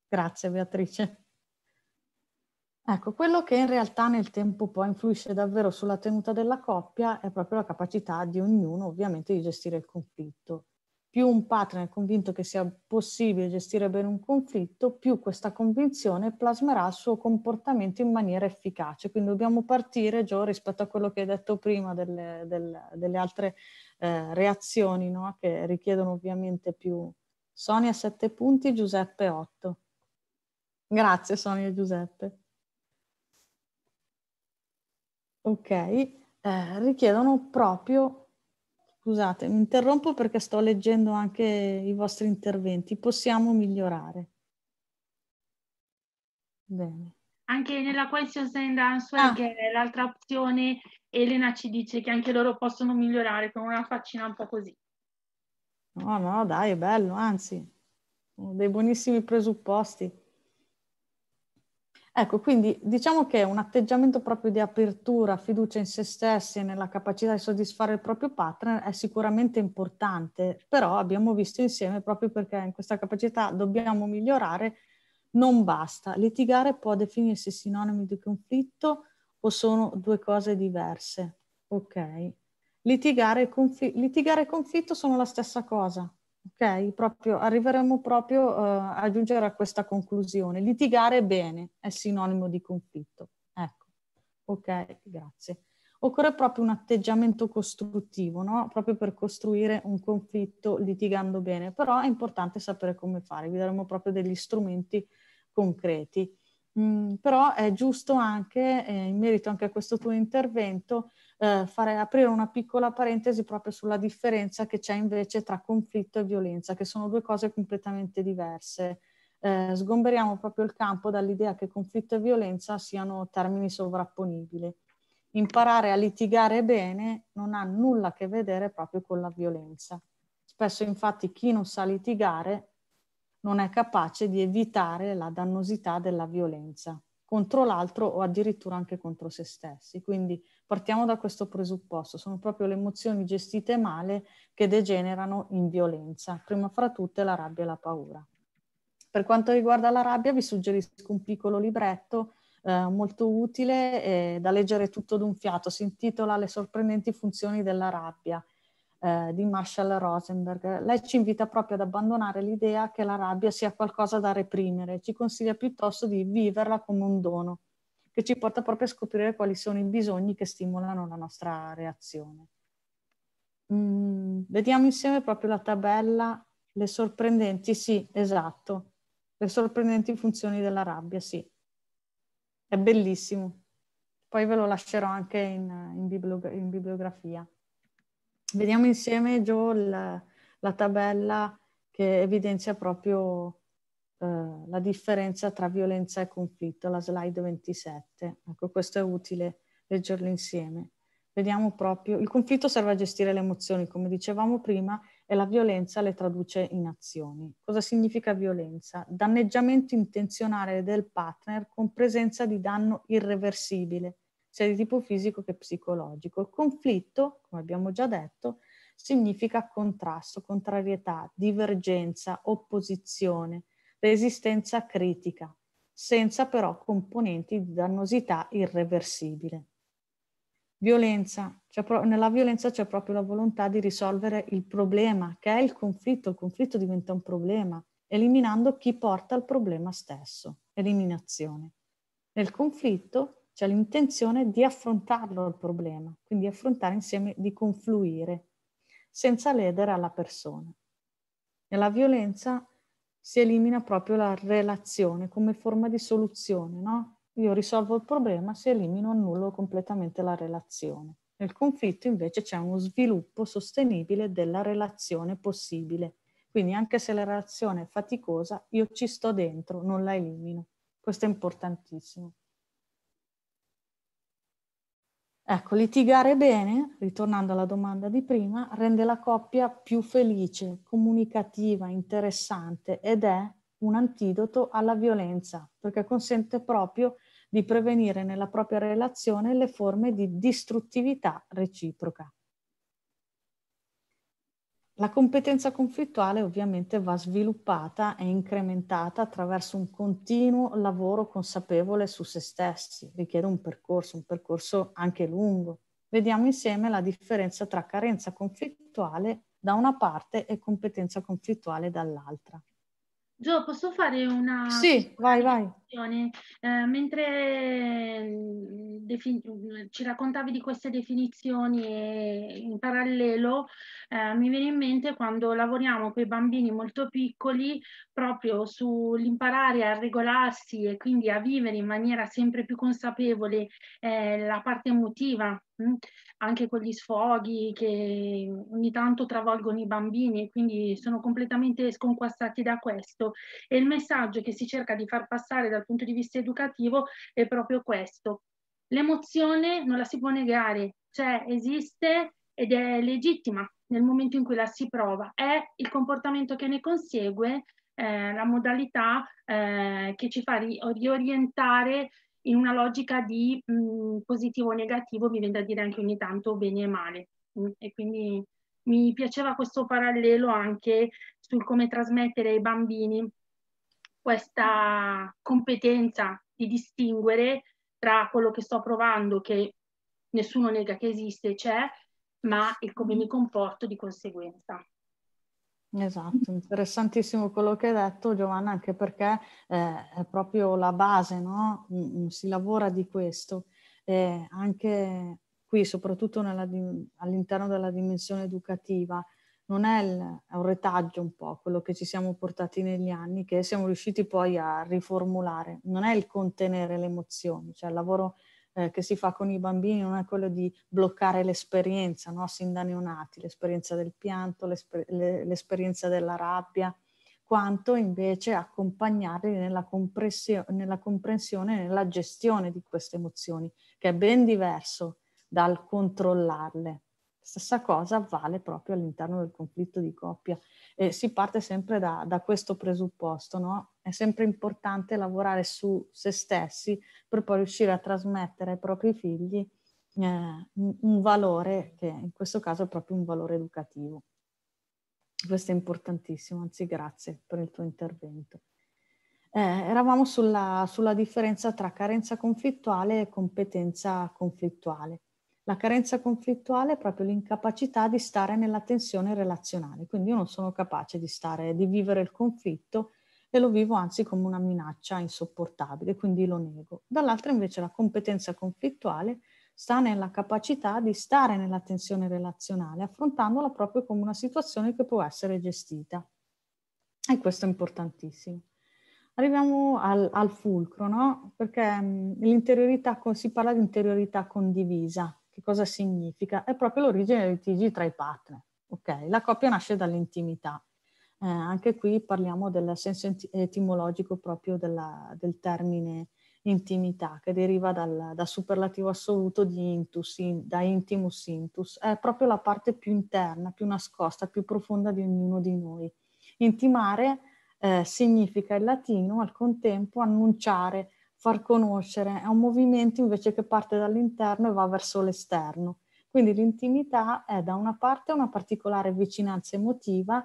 S3: Grazie Beatrice. Ecco, quello che in realtà nel tempo poi influisce davvero sulla tenuta della coppia è proprio la capacità di ognuno ovviamente di gestire il conflitto più un partner è convinto che sia possibile gestire bene un conflitto, più questa convinzione plasmerà il suo comportamento in maniera efficace. Quindi dobbiamo partire, Gio, rispetto a quello che hai detto prima delle, delle, delle altre eh, reazioni no? che richiedono ovviamente più. Sonia 7 punti, Giuseppe 8. Grazie Sonia e Giuseppe. Ok, eh, richiedono proprio Scusate, mi interrompo perché sto leggendo anche i vostri interventi. Possiamo migliorare. Bene.
S2: Anche nella questions and answer, ah. che è l'altra opzione, Elena ci dice che anche loro possono migliorare con una faccina un po' così.
S3: No, no, dai, è bello, anzi, dei buonissimi presupposti. Ecco, quindi diciamo che un atteggiamento proprio di apertura, fiducia in se stessi e nella capacità di soddisfare il proprio partner è sicuramente importante, però abbiamo visto insieme proprio perché in questa capacità dobbiamo migliorare, non basta. Litigare può definirsi sinonimo di conflitto o sono due cose diverse? Ok. Litigare e, confi- litigare e conflitto sono la stessa cosa, ok? Proprio, arriveremo proprio uh, a giungere a questa conclusione. Litigare bene è sinonimo di conflitto. Ecco, ok, grazie. Occorre proprio un atteggiamento costruttivo, no? Proprio per costruire un conflitto litigando bene, però è importante sapere come fare, vi daremo proprio degli strumenti concreti. Mm, però è giusto anche, eh, in merito anche a questo tuo intervento, eh, fare, aprire una piccola parentesi proprio sulla differenza che c'è invece tra conflitto e violenza, che sono due cose completamente diverse. Eh, sgomberiamo proprio il campo dall'idea che conflitto e violenza siano termini sovrapponibili. Imparare a litigare bene non ha nulla a che vedere proprio con la violenza. Spesso infatti chi non sa litigare non è capace di evitare la dannosità della violenza contro l'altro o addirittura anche contro se stessi. Quindi Partiamo da questo presupposto, sono proprio le emozioni gestite male che degenerano in violenza, prima fra tutte la rabbia e la paura. Per quanto riguarda la rabbia vi suggerisco un piccolo libretto eh, molto utile eh, da leggere tutto d'un fiato, si intitola Le sorprendenti funzioni della rabbia eh, di Marshall Rosenberg. Lei ci invita proprio ad abbandonare l'idea che la rabbia sia qualcosa da reprimere, ci consiglia piuttosto di viverla come un dono che ci porta proprio a scoprire quali sono i bisogni che stimolano la nostra reazione. Mm, vediamo insieme proprio la tabella, le sorprendenti, sì, esatto, le sorprendenti funzioni della rabbia, sì. È bellissimo. Poi ve lo lascerò anche in, in, bibliog- in bibliografia. Vediamo insieme, Gio, la, la tabella che evidenzia proprio eh, la differenza tra violenza e conflitto, la slide 27. Ecco, questo è utile leggerlo insieme. Vediamo proprio, il conflitto serve a gestire le emozioni, come dicevamo prima, e la violenza le traduce in azioni. Cosa significa violenza? Danneggiamento intenzionale del partner con presenza di danno irreversibile, sia di tipo fisico che psicologico. Il conflitto, come abbiamo già detto, significa contrasto, contrarietà, divergenza, opposizione, resistenza critica, senza però componenti di dannosità irreversibile. Violenza. Pro- nella violenza c'è proprio la volontà di risolvere il problema, che è il conflitto. Il conflitto diventa un problema, eliminando chi porta il problema stesso. Eliminazione. Nel conflitto c'è l'intenzione di affrontarlo il problema, quindi affrontare insieme, di confluire, senza ledere alla persona. Nella violenza si elimina proprio la relazione come forma di soluzione, no? Io risolvo il problema, si elimino, annullo completamente la relazione. Nel conflitto invece c'è uno sviluppo sostenibile della relazione possibile. Quindi anche se la relazione è faticosa, io ci sto dentro, non la elimino. Questo è importantissimo. Ecco, litigare bene, ritornando alla domanda di prima, rende la coppia più felice, comunicativa, interessante ed è un antidoto alla violenza, perché consente proprio di prevenire nella propria relazione le forme di distruttività reciproca. La competenza conflittuale ovviamente va sviluppata e incrementata attraverso un continuo lavoro consapevole su se stessi, richiede un percorso, un percorso anche lungo. Vediamo insieme la differenza tra carenza conflittuale da una parte e competenza conflittuale dall'altra.
S2: Gio, posso fare una sì, vai, vai. Eh, mentre mm, defin- mm, ci raccontavi di queste definizioni e in parallelo eh, mi viene in mente quando lavoriamo con i bambini molto piccoli proprio sull'imparare a regolarsi e quindi a vivere in maniera sempre più consapevole eh, la parte emotiva. Mm? anche con gli sfoghi che ogni tanto travolgono i bambini e quindi sono completamente sconquassati da questo. E il messaggio che si cerca di far passare dal punto di vista educativo è proprio questo. L'emozione non la si può negare, cioè esiste ed è legittima nel momento in cui la si prova, è il comportamento che ne consegue eh, la modalità eh, che ci fa riorientare in una logica di mh, positivo o negativo, mi viene da dire anche ogni tanto bene e male. Mm, e quindi mi piaceva questo parallelo anche sul come trasmettere ai bambini questa competenza di distinguere tra quello che sto provando, che nessuno nega che esiste, c'è, ma il come mm. mi comporto di conseguenza.
S3: Esatto, interessantissimo quello che hai detto Giovanna, anche perché eh, è proprio la base, no? Mm, mm, si lavora di questo. E anche qui, soprattutto nella, all'interno della dimensione educativa, non è, il, è, un retaggio un po' quello che ci siamo portati negli anni, che siamo riusciti poi a riformulare, non è il contenere le emozioni, cioè il lavoro eh, che si fa con i bambini non è quello di bloccare l'esperienza, no? sin da neonati, l'esperienza del pianto, l'esper- le- l'esperienza della rabbia, quanto invece accompagnarli nella, compressio- nella comprensione e nella gestione di queste emozioni, che è ben diverso dal controllarle. Stessa cosa vale proprio all'interno del conflitto di coppia. E si parte sempre da, da questo presupposto, no? È sempre importante lavorare su se stessi per poi riuscire a trasmettere ai propri figli eh, un valore che in questo caso è proprio un valore educativo. Questo è importantissimo, anzi grazie per il tuo intervento. Eh, eravamo sulla, sulla differenza tra carenza conflittuale e competenza conflittuale. La carenza conflittuale è proprio l'incapacità di stare nella tensione relazionale, quindi io non sono capace di, stare, di vivere il conflitto e lo vivo anzi come una minaccia insopportabile, quindi lo nego. Dall'altra invece la competenza conflittuale sta nella capacità di stare nella tensione relazionale, affrontandola proprio come una situazione che può essere gestita. E questo è importantissimo. Arriviamo al, al fulcro, no? Perché mh, mm, l'interiorità, si parla di interiorità condivisa. Che cosa significa? È proprio l'origine dei litigi tra i partner. Ok, La coppia nasce dall'intimità. Eh, anche qui parliamo del senso etimologico proprio della, del termine intimità che deriva dal, dal superlativo assoluto di intus, in, da intimus intus, è proprio la parte più interna, più nascosta, più profonda di ognuno di noi. Intimare eh, significa in latino al contempo annunciare, far conoscere, è un movimento invece che parte dall'interno e va verso l'esterno. Quindi l'intimità è da una parte una particolare vicinanza emotiva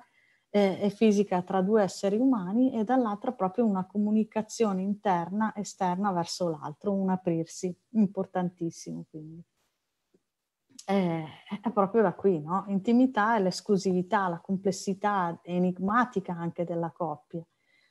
S3: eh, e fisica tra due esseri umani e dall'altra proprio una comunicazione interna, esterna verso l'altro, un aprirsi importantissimo quindi. Eh, è proprio da qui, no? Intimità e l'esclusività, la complessità enigmatica anche della coppia.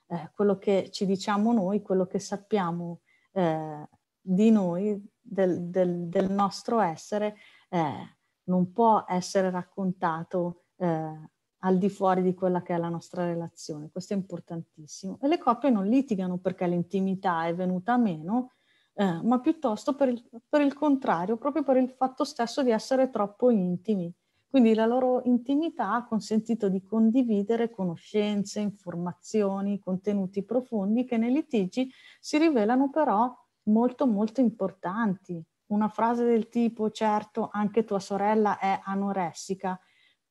S3: Eh, quello che ci diciamo noi, quello che sappiamo eh, di noi, del, del, del nostro essere, eh, non può essere raccontato eh, al di fuori di quella che è la nostra relazione. Questo è importantissimo. E le coppie non litigano perché l'intimità è venuta meno, eh, ma piuttosto per il, per il, contrario, proprio per il fatto stesso di essere troppo intimi. Quindi la loro intimità ha consentito di condividere conoscenze, informazioni, contenuti profondi che nei litigi si rivelano però molto molto importanti. Una frase del tipo certo anche tua sorella è anoressica,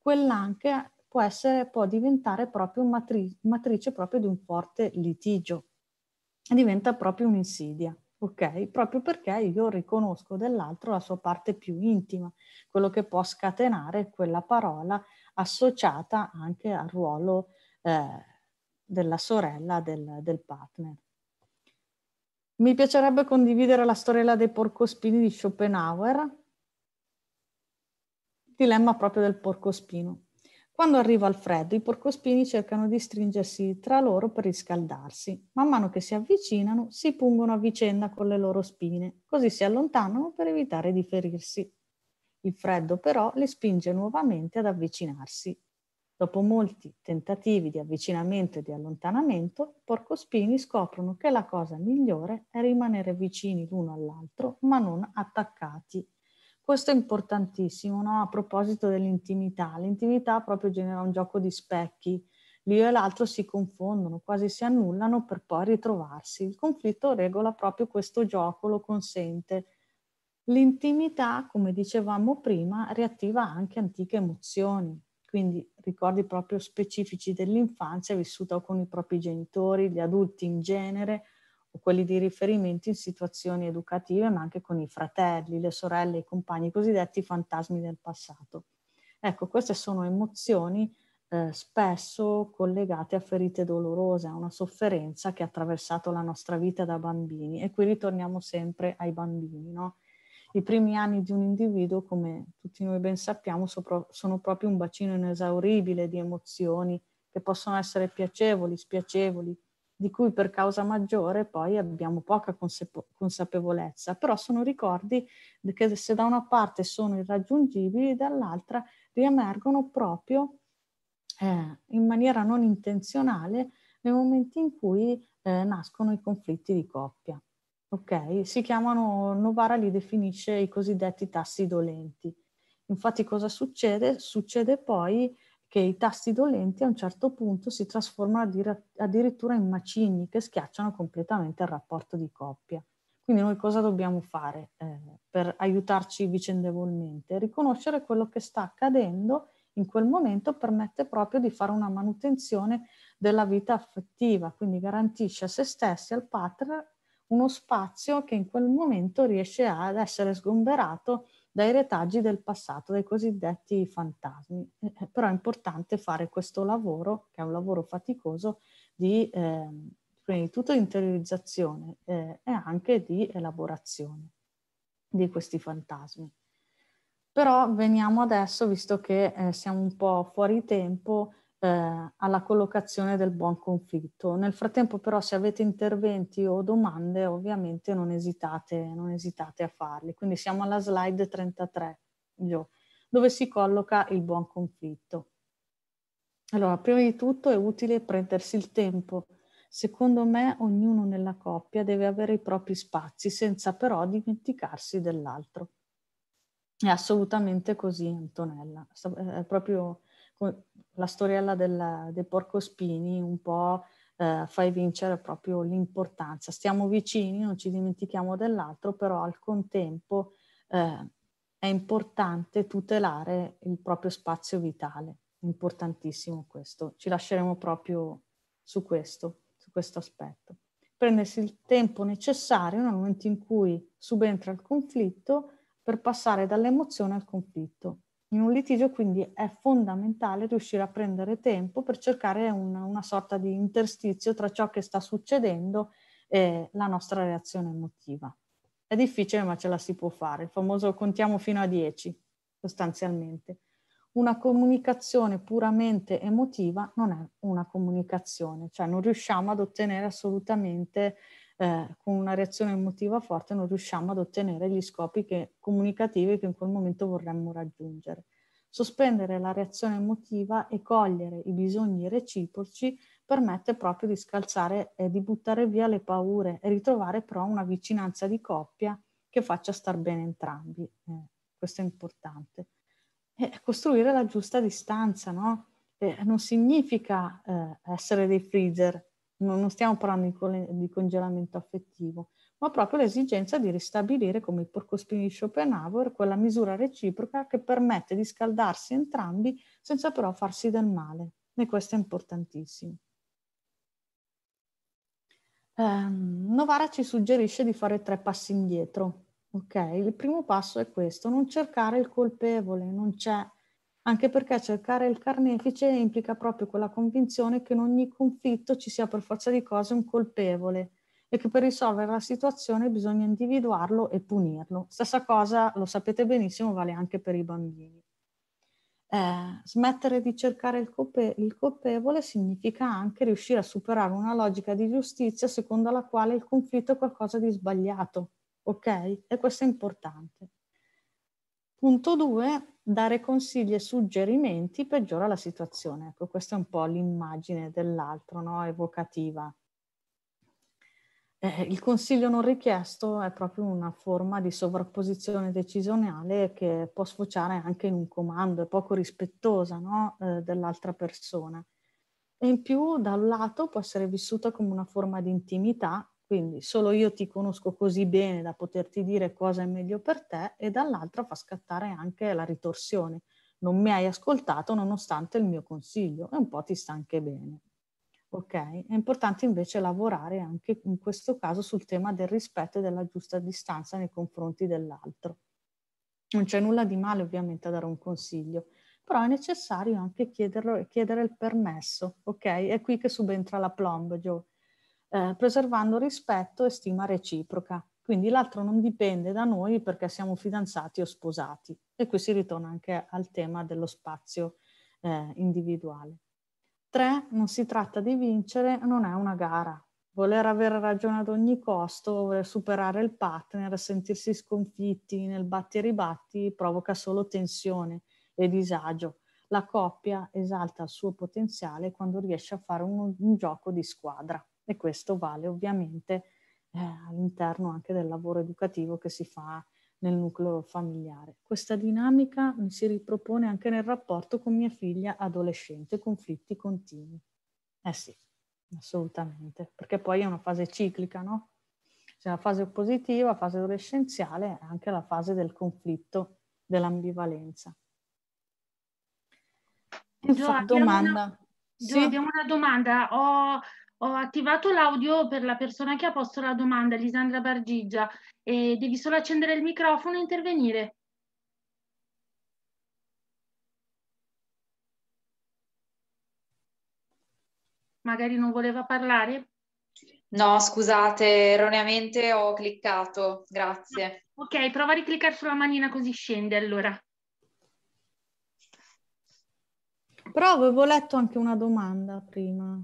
S3: quell'anche può, essere, può diventare proprio matri- matrice proprio di un forte litigio, diventa proprio un'insidia. Ok, proprio perché io riconosco dell'altro la sua parte più intima, quello che può scatenare quella parola associata anche al ruolo eh, della sorella del, del, partner. Mi piacerebbe condividere la storiella dei porcospini di Schopenhauer, dilemma proprio del porcospino. Quando arriva il freddo, i porcospini cercano di stringersi tra loro per riscaldarsi. Man mano che si avvicinano, si pungono a vicenda con le loro spine, così si allontanano per evitare di ferirsi. Il freddo però li spinge nuovamente ad avvicinarsi. Dopo molti tentativi di avvicinamento e di allontanamento, i porcospini scoprono che la cosa migliore è rimanere vicini l'uno all'altro, ma non attaccati questo è importantissimo no? a proposito dell'intimità. L'intimità proprio genera un gioco di specchi. L'io e l'altro si confondono, quasi si annullano per poi ritrovarsi. Il conflitto regola proprio questo gioco, lo consente. L'intimità, come dicevamo prima, riattiva anche antiche emozioni, quindi ricordi proprio specifici dell'infanzia vissuta con i propri genitori, gli adulti in genere, quelli di riferimento in situazioni educative, ma anche con i fratelli, le sorelle, i compagni, i cosiddetti fantasmi del passato. Ecco, queste sono emozioni eh, spesso collegate a ferite dolorose, a una sofferenza che ha attraversato la nostra vita da bambini. E qui ritorniamo sempre ai bambini, no? I primi anni di un individuo, come tutti noi ben sappiamo, sono proprio un bacino inesauribile di emozioni che possono essere piacevoli, spiacevoli, di cui per causa maggiore poi abbiamo poca consapo- consapevolezza, però sono ricordi che se da una parte sono irraggiungibili, dall'altra riemergono proprio eh, in maniera non intenzionale nei momenti in cui eh, nascono i conflitti di coppia. Ok, si chiamano, Novara li definisce i cosiddetti tassi dolenti. Infatti cosa succede? Succede poi che i tasti dolenti a un certo punto si trasformano addirittura in macigni che schiacciano completamente il rapporto di coppia. Quindi noi cosa dobbiamo fare eh, per aiutarci vicendevolmente? Riconoscere quello che sta accadendo in quel momento permette proprio di fare una manutenzione della vita affettiva, quindi garantisce a se stessi, al partner, uno spazio che in quel momento riesce ad essere sgomberato dai retaggi del passato, dai cosiddetti fantasmi. Eh, eh, però è importante fare questo lavoro, che è un lavoro faticoso, di eh, prima di tutto interiorizzazione eh, e anche di elaborazione di questi fantasmi. Però veniamo adesso, visto che eh, siamo un po' fuori tempo, eh, alla collocazione del buon conflitto. Nel frattempo però se avete interventi o domande ovviamente non esitate, non esitate a farli. Quindi siamo alla slide 33 dove si colloca il buon conflitto. Allora, prima di tutto è utile prendersi il tempo. Secondo me ognuno nella coppia deve avere i propri spazi senza però dimenticarsi dell'altro. È assolutamente così, Antonella. Eh, è proprio la storiella del, porco spini un po' eh, fa evincere proprio l'importanza. Stiamo vicini, non ci dimentichiamo dell'altro, però al contempo eh, è importante tutelare il proprio spazio vitale. Importantissimo questo. Ci lasceremo proprio su questo, su questo aspetto. Prendersi il tempo necessario nel momento in cui subentra il conflitto per passare dall'emozione al conflitto in un litigio, quindi è fondamentale riuscire a prendere tempo per cercare una, una sorta di interstizio tra ciò che sta succedendo e la nostra reazione emotiva. È difficile, ma ce la si può fare, il famoso contiamo fino a 10, sostanzialmente. Una comunicazione puramente emotiva non è una comunicazione, cioè non riusciamo ad ottenere assolutamente eh, con una reazione emotiva forte non riusciamo ad ottenere gli scopi che, comunicativi che in quel momento vorremmo raggiungere. Sospendere la reazione emotiva e cogliere i bisogni reciproci permette proprio di scalzare e di buttare via le paure e ritrovare però una vicinanza di coppia che faccia star bene entrambi. Eh, questo è importante. E costruire la giusta distanza, no? Eh, non significa eh, essere dei freezer, non stiamo parlando di, congelamento affettivo, ma proprio l'esigenza di ristabilire, come il porcospino di Schopenhauer, quella misura reciproca che permette di scaldarsi entrambi senza però farsi del male. E questo è importantissimo. Eh, Novara ci suggerisce di fare tre passi indietro. Ok, Il primo passo è questo, non cercare il colpevole, non c'è anche perché cercare il carnefice implica proprio quella convinzione che in ogni conflitto ci sia per forza di cose un colpevole e che per risolvere la situazione bisogna individuarlo e punirlo. Stessa cosa, lo sapete benissimo, vale anche per i bambini. Eh, smettere di cercare il, colpe- il, colpevole significa anche riuscire a superare una logica di giustizia secondo la quale il conflitto è qualcosa di sbagliato, ok? E questo è importante. Punto 2, dare consigli e suggerimenti peggiora la situazione. Ecco, questa è un po' l'immagine dell'altro, no? evocativa. Eh, il consiglio non richiesto è proprio una forma di sovrapposizione decisionale che può sfociare anche in un comando, è poco rispettosa no? eh, dell'altra persona. E in più, da un lato, può essere vissuta come una forma di intimità quindi solo io ti conosco così bene da poterti dire cosa è meglio per te e dall'altra fa scattare anche la ritorsione. Non mi hai ascoltato nonostante il mio consiglio e un po' ti sta anche bene. Ok? È importante invece lavorare anche in questo caso sul tema del rispetto e della giusta distanza nei confronti dell'altro. Non c'è nulla di male ovviamente a dare un consiglio, però è necessario anche chiederlo, e chiedere il permesso, ok? È qui che subentra la plomb, Joe eh, preservando rispetto e stima reciproca. Quindi l'altro non dipende da noi perché siamo fidanzati o sposati. E qui si ritorna anche al tema dello spazio eh, individuale. Tre, non si tratta di vincere, non è una gara. Voler avere ragione ad ogni costo, voler superare il partner, sentirsi sconfitti nel batti e ribatti provoca solo tensione e disagio. La coppia esalta il suo potenziale quando riesce a fare un, un gioco di squadra e questo vale ovviamente eh, all'interno anche del lavoro educativo che si fa nel nucleo familiare. Questa dinamica mi si ripropone anche nel rapporto con mia figlia adolescente, conflitti continui. Eh sì, assolutamente, perché poi è una fase ciclica, no? C'è la fase oppositiva, la fase adolescenziale e anche la fase del conflitto, dell'ambivalenza. Gio, domanda. Una,
S2: sì? abbiamo una domanda. Ho ho attivato l'audio per la persona che ha posto la domanda, Lisandra Bargigia. E devi solo accendere il microfono e intervenire. Magari non voleva parlare? No, scusate, erroneamente ho cliccato, grazie. Ah, ok, prova a ricliccare sulla manina così scende allora.
S3: Però avevo letto anche una domanda prima.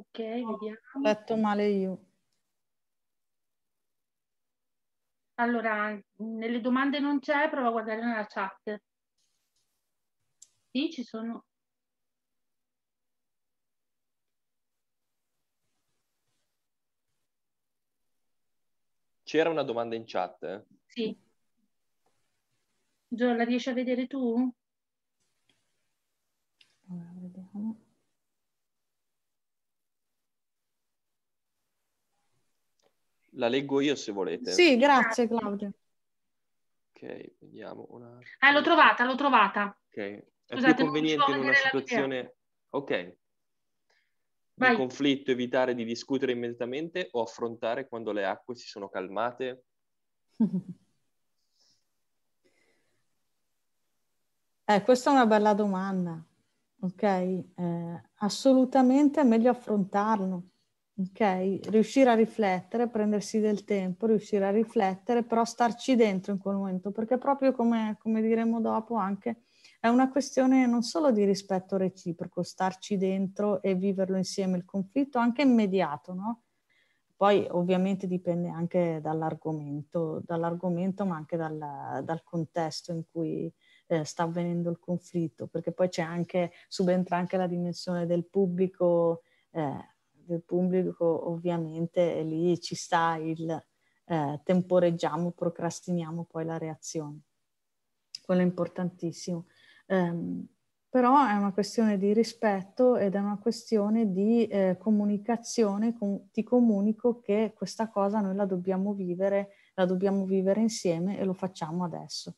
S3: Ok, vediamo. Ho letto male io.
S2: Allora, nelle domande non c'è, provo a guardare nella chat. Sì, ci sono.
S1: C'era una domanda in chat? Eh?
S2: Sì. Gio, la riesci a vedere tu? Allora, vediamo.
S1: La leggo io se volete. Sì,
S3: grazie Claudia.
S1: Ok, vediamo. Una...
S2: Ah, eh, l'ho trovata, l'ho trovata.
S1: Ok, Scusate, è più conveniente in una situazione... Ok. Vai. Il conflitto evitare di discutere immediatamente o affrontare quando le acque si sono calmate?
S3: Eh, questa è una bella domanda, ok? Eh, assolutamente è meglio affrontarlo Ok, riuscire a riflettere, prendersi del tempo, riuscire a riflettere, però starci dentro in quel momento, perché proprio come, come diremo dopo anche è una questione non solo di rispetto reciproco, starci dentro e viverlo insieme, il conflitto anche immediato, no? Poi ovviamente dipende anche dall'argomento, dall'argomento ma anche dalla, dal contesto in cui eh, sta avvenendo il conflitto, perché poi c'è anche, subentra anche la dimensione del pubblico. Eh, del pubblico ovviamente lì ci sta il eh, temporeggiamo, procrastiniamo poi la reazione. Quello è importantissimo. Um, però è una questione di rispetto ed è una questione di eh, comunicazione, com- ti comunico che questa cosa noi la dobbiamo vivere, la dobbiamo vivere insieme e lo facciamo adesso.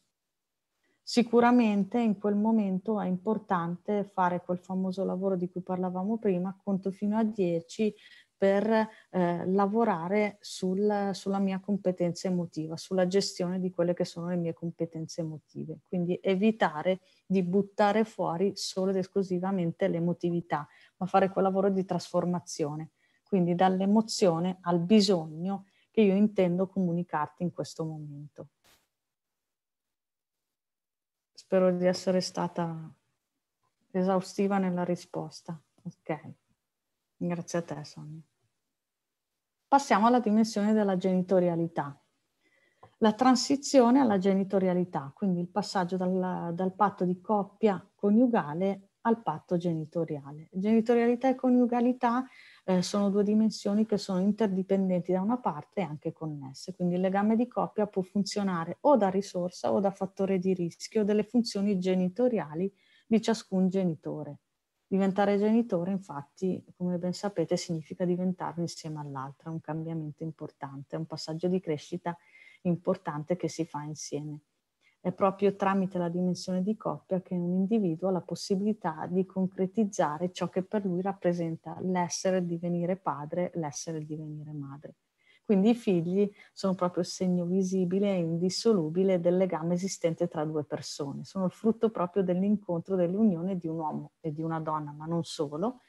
S3: Sicuramente in quel momento è importante fare quel famoso lavoro di cui parlavamo prima, conto fino a 10 per eh, lavorare sul, sulla mia competenza emotiva, sulla gestione di quelle che sono le mie competenze emotive. Quindi evitare di buttare fuori solo ed esclusivamente l'emotività, ma fare quel lavoro di trasformazione, quindi dall'emozione al bisogno che io intendo comunicarti in questo momento. Spero di essere stata esaustiva nella risposta. Ok, grazie a te Sonia. Passiamo alla dimensione della genitorialità. La transizione alla genitorialità, quindi il passaggio dal, dal patto di coppia coniugale al patto genitoriale. Genitorialità e coniugalità eh, sono due dimensioni che sono interdipendenti da una parte e anche connesse, quindi il legame di coppia può funzionare o da risorsa o da fattore di rischio delle funzioni genitoriali di ciascun genitore. Diventare genitore, infatti, come ben sapete, significa diventarlo insieme all'altra, un cambiamento importante, un passaggio di crescita importante che si fa insieme. È proprio tramite la dimensione di coppia che un individuo ha la possibilità di concretizzare ciò che per lui rappresenta l'essere divenire padre, l'essere divenire madre. Quindi i figli sono proprio il segno visibile e indissolubile del legame esistente tra due persone, sono il frutto proprio dell'incontro, dell'unione di un uomo e di una donna, ma non solo,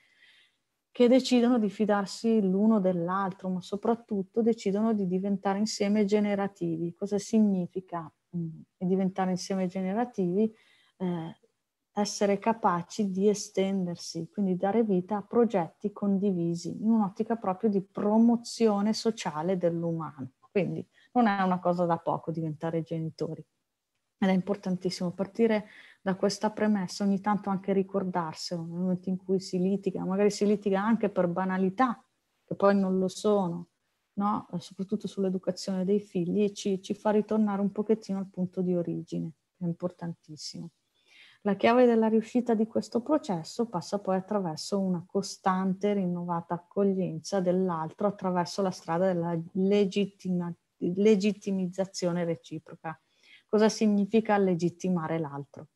S3: che decidono di fidarsi l'uno dell'altro, ma soprattutto decidono di diventare insieme generativi. Cosa significa Mm, e diventare insieme generativi, eh, essere capaci di estendersi, quindi dare vita a progetti condivisi in un'ottica proprio di promozione sociale dell'umano. Quindi non è una cosa da poco diventare genitori. Ed è importantissimo partire da questa premessa, ogni tanto anche ricordarselo nel momento in cui si litiga, magari si litiga anche per banalità, che poi non lo sono, no? soprattutto sull'educazione dei figli, ci, ci fa ritornare un pochettino al punto di origine, è importantissimo. La chiave della riuscita di questo processo passa poi attraverso una costante rinnovata accoglienza dell'altro attraverso la strada della legittima, legittimizzazione reciproca. Cosa significa legittimare l'altro?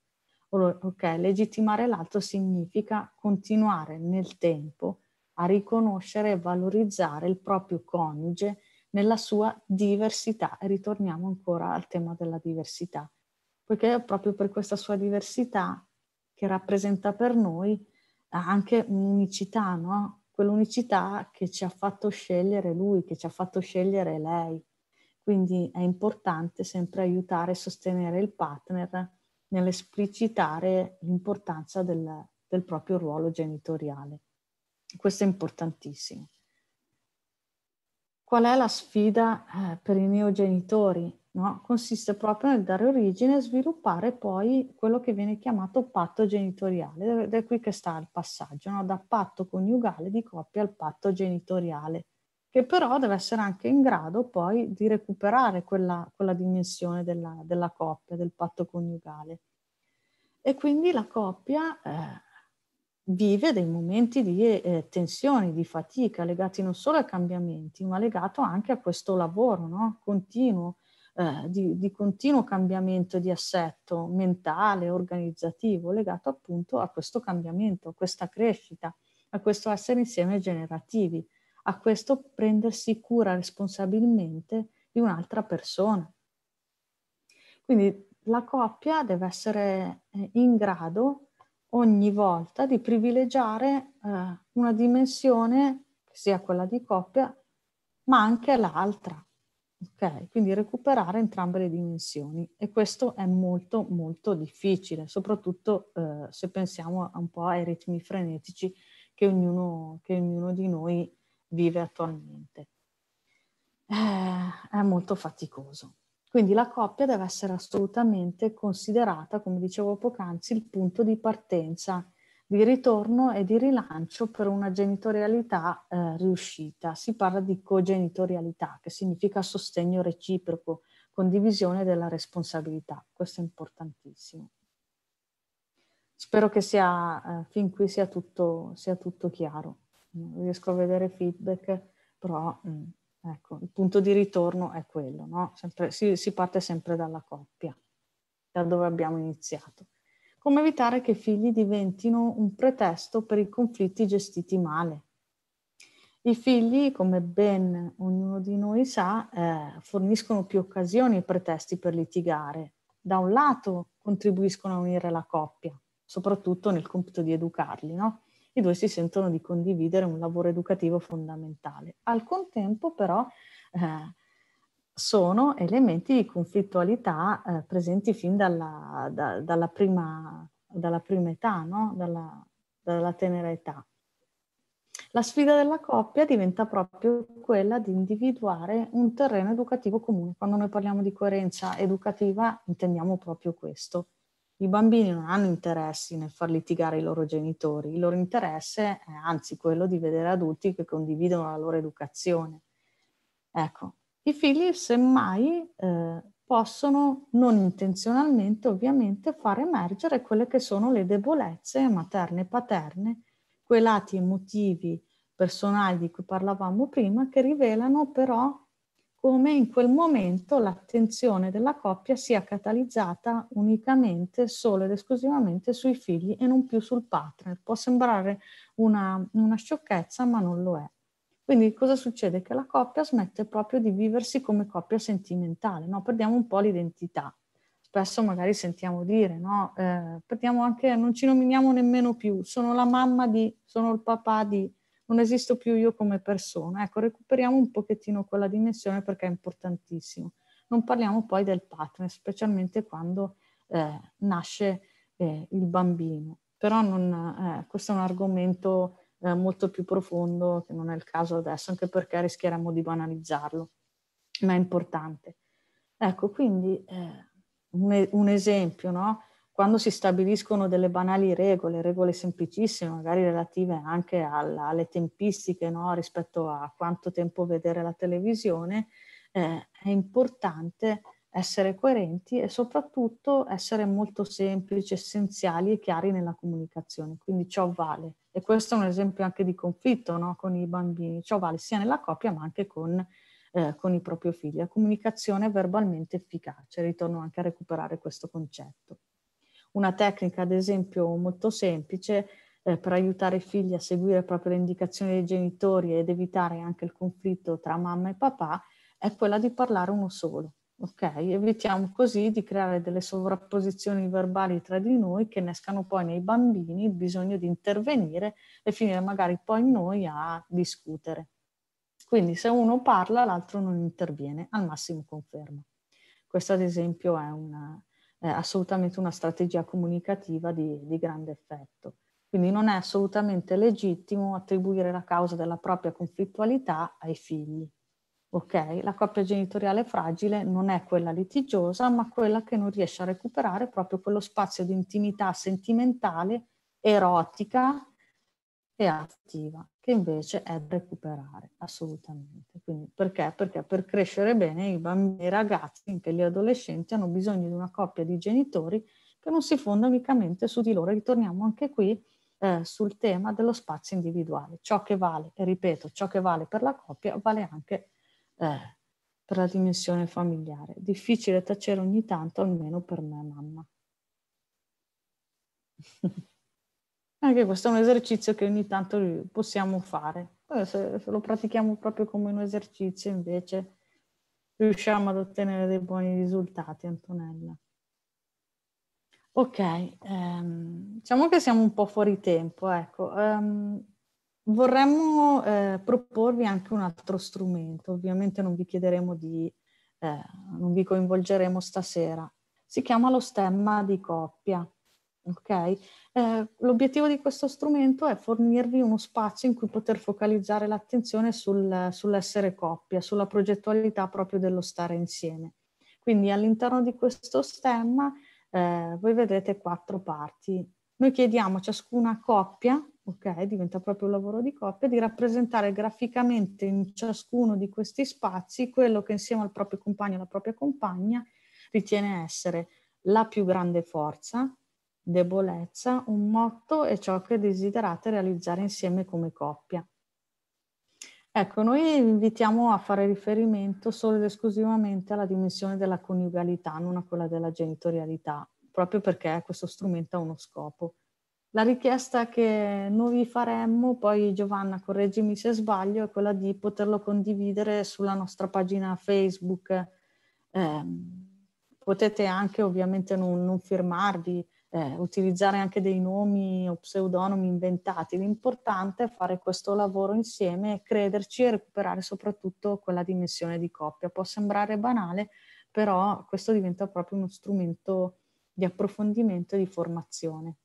S3: Ok, legittimare l'altro significa continuare nel tempo a riconoscere e valorizzare il proprio coniuge nella sua diversità. E ritorniamo ancora al tema della diversità, poiché proprio per questa sua diversità che rappresenta per noi anche un'unicità, no? quell'unicità che ci ha fatto scegliere lui, che ci ha fatto scegliere lei. Quindi è importante sempre aiutare e sostenere il partner nell'esplicitare l'importanza del, del proprio ruolo genitoriale. Questo è importantissimo. Qual è la sfida eh, per i neogenitori? No? Consiste proprio nel dare origine e sviluppare poi quello che viene chiamato patto genitoriale, ed è qui che sta il passaggio, no? da patto coniugale di coppia al patto genitoriale, che però deve essere anche in grado poi di recuperare quella, quella dimensione della, della, coppia, del patto coniugale. E quindi la coppia... Eh, vive dei momenti di eh, tensione, di fatica, legati non solo ai cambiamenti, ma legato anche a questo lavoro no? continuo, eh, di, di, continuo cambiamento di assetto mentale, organizzativo, legato appunto a questo cambiamento, a questa crescita, a questo essere insieme generativi, a questo prendersi cura responsabilmente di un'altra persona. Quindi la coppia deve essere eh, in grado ogni volta di privilegiare eh, una dimensione, sia quella di coppia, ma anche l'altra. Okay? Quindi recuperare entrambe le dimensioni e questo è molto molto difficile, soprattutto eh, se pensiamo un po' ai ritmi frenetici che ognuno, che ognuno di noi vive attualmente. Eh, è molto faticoso. Quindi la coppia deve essere assolutamente considerata, come dicevo poc'anzi, il punto di partenza, di ritorno e di rilancio per una genitorialità eh, riuscita. Si parla di cogenitorialità, che significa sostegno reciproco, condivisione della responsabilità. Questo è importantissimo. Spero che sia, eh, fin qui sia tutto, sia tutto chiaro. Non riesco a vedere feedback, però mh, mm, Ecco, il punto di ritorno è quello, no? sempre, si, si, parte sempre dalla coppia, da dove abbiamo iniziato. Come evitare che i figli diventino un pretesto per i conflitti gestiti male? I figli, come ben ognuno di noi sa, eh, forniscono più occasioni e pretesti per litigare. Da un lato contribuiscono a unire la coppia, soprattutto nel compito di educarli, no? i due si sentono di condividere un lavoro educativo fondamentale. Al contempo però eh, sono elementi di conflittualità eh, presenti fin dalla, da, dalla, prima, dalla prima, età, no? dalla, dalla tenera età. La sfida della coppia diventa proprio quella di individuare un terreno educativo comune. Quando noi parliamo di coerenza educativa intendiamo proprio questo i bambini non hanno interessi nel far litigare i loro genitori, il loro interesse è anzi quello di vedere adulti che condividono la loro educazione. Ecco, i figli semmai eh, possono non intenzionalmente ovviamente far emergere quelle che sono le debolezze materne e paterne, quei lati emotivi personali di cui parlavamo prima che rivelano però come in quel momento l'attenzione della coppia sia catalizzata unicamente, solo ed esclusivamente sui figli e non più sul partner. Può sembrare una, una sciocchezza, ma non lo è. Quindi cosa succede? Che la coppia smette proprio di viversi come coppia sentimentale, no? perdiamo un po' l'identità. Spesso magari sentiamo dire, no? Eh, perdiamo anche, non ci nominiamo nemmeno più, sono la mamma di, sono il papà di, non esisto più io come persona. Ecco, recuperiamo un pochettino quella dimensione perché è importantissimo. Non parliamo poi del partner, specialmente quando eh, nasce eh, il bambino. Però non, eh, questo è un argomento eh, molto più profondo che non è il caso adesso, anche perché rischieremmo di banalizzarlo, ma è importante. Ecco, quindi eh, un, un, esempio, no? quando si stabiliscono delle banali regole, regole semplicissime, magari relative anche alla, alle tempistiche no? rispetto a quanto tempo vedere la televisione, eh, è importante essere coerenti e soprattutto essere molto semplici, essenziali e chiari nella comunicazione. Quindi ciò vale. E questo è un esempio anche di conflitto no? con i bambini. Ciò vale sia nella coppia ma anche con, eh, con i propri figli. La comunicazione è verbalmente efficace. Ritorno anche a recuperare questo concetto una tecnica, ad esempio, molto semplice eh, per aiutare i figli a seguire proprio le indicazioni dei genitori ed evitare anche il conflitto tra mamma e papà, è quella di parlare uno solo. Ok, evitiamo così di creare delle sovrapposizioni verbali tra di noi che innescano poi nei bambini il bisogno di intervenire e finire magari poi noi a discutere. Quindi se uno parla l'altro non interviene, al massimo conferma. Questo ad esempio è una, eh, assolutamente una strategia comunicativa di, di grande effetto. Quindi non è assolutamente legittimo attribuire la causa della propria conflittualità ai figli. Okay? La coppia genitoriale fragile non è quella litigiosa, ma quella che non riesce a recuperare proprio quello spazio di intimità sentimentale, erotica e attiva che invece è da recuperare assolutamente. Quindi perché? Perché per crescere bene i bambini, i ragazzi, anche gli adolescenti hanno bisogno di una coppia di genitori che non si fonda unicamente su di loro. Ritorniamo anche qui eh, sul tema dello spazio individuale. Ciò che vale, e ripeto, ciò che vale per la coppia vale anche eh, per la dimensione familiare. Difficile tacere ogni tanto, almeno per me, mamma. Anche questo è un esercizio che ogni tanto possiamo fare. Se, se lo pratichiamo proprio come un esercizio, invece, riusciamo ad ottenere dei buoni risultati, Antonella. Ok, ehm, diciamo che siamo un po' fuori tempo, ecco. Ehm, vorremmo eh, proporvi anche un altro strumento, ovviamente non vi chiederemo di, eh, non vi coinvolgeremo stasera. Si chiama lo stemma di coppia. Okay? Eh, l'obiettivo di questo strumento è fornirvi uno spazio in cui poter focalizzare l'attenzione sul, sull'essere coppia, sulla progettualità proprio dello stare insieme. Quindi all'interno di questo stemma eh, voi vedete quattro parti. Noi chiediamo a ciascuna coppia, ok, diventa proprio un lavoro di coppia, di rappresentare graficamente in ciascuno di questi spazi quello che insieme al proprio compagno o alla propria compagna ritiene essere la più grande forza, debolezza, un motto e ciò che desiderate realizzare insieme come coppia. Ecco, noi vi invitiamo a fare riferimento solo ed esclusivamente alla dimensione della coniugalità, non a quella della genitorialità, proprio perché questo strumento ha uno scopo. La richiesta che noi vi faremmo, poi Giovanna, correggimi se sbaglio, è quella di poterlo condividere sulla nostra pagina Facebook. Eh, potete anche ovviamente non, non firmarvi, eh, utilizzare anche dei nomi o pseudonomi inventati. L'importante è fare questo lavoro insieme, crederci e recuperare soprattutto quella dimensione di coppia. Può sembrare banale, però questo diventa proprio uno strumento di approfondimento e di formazione.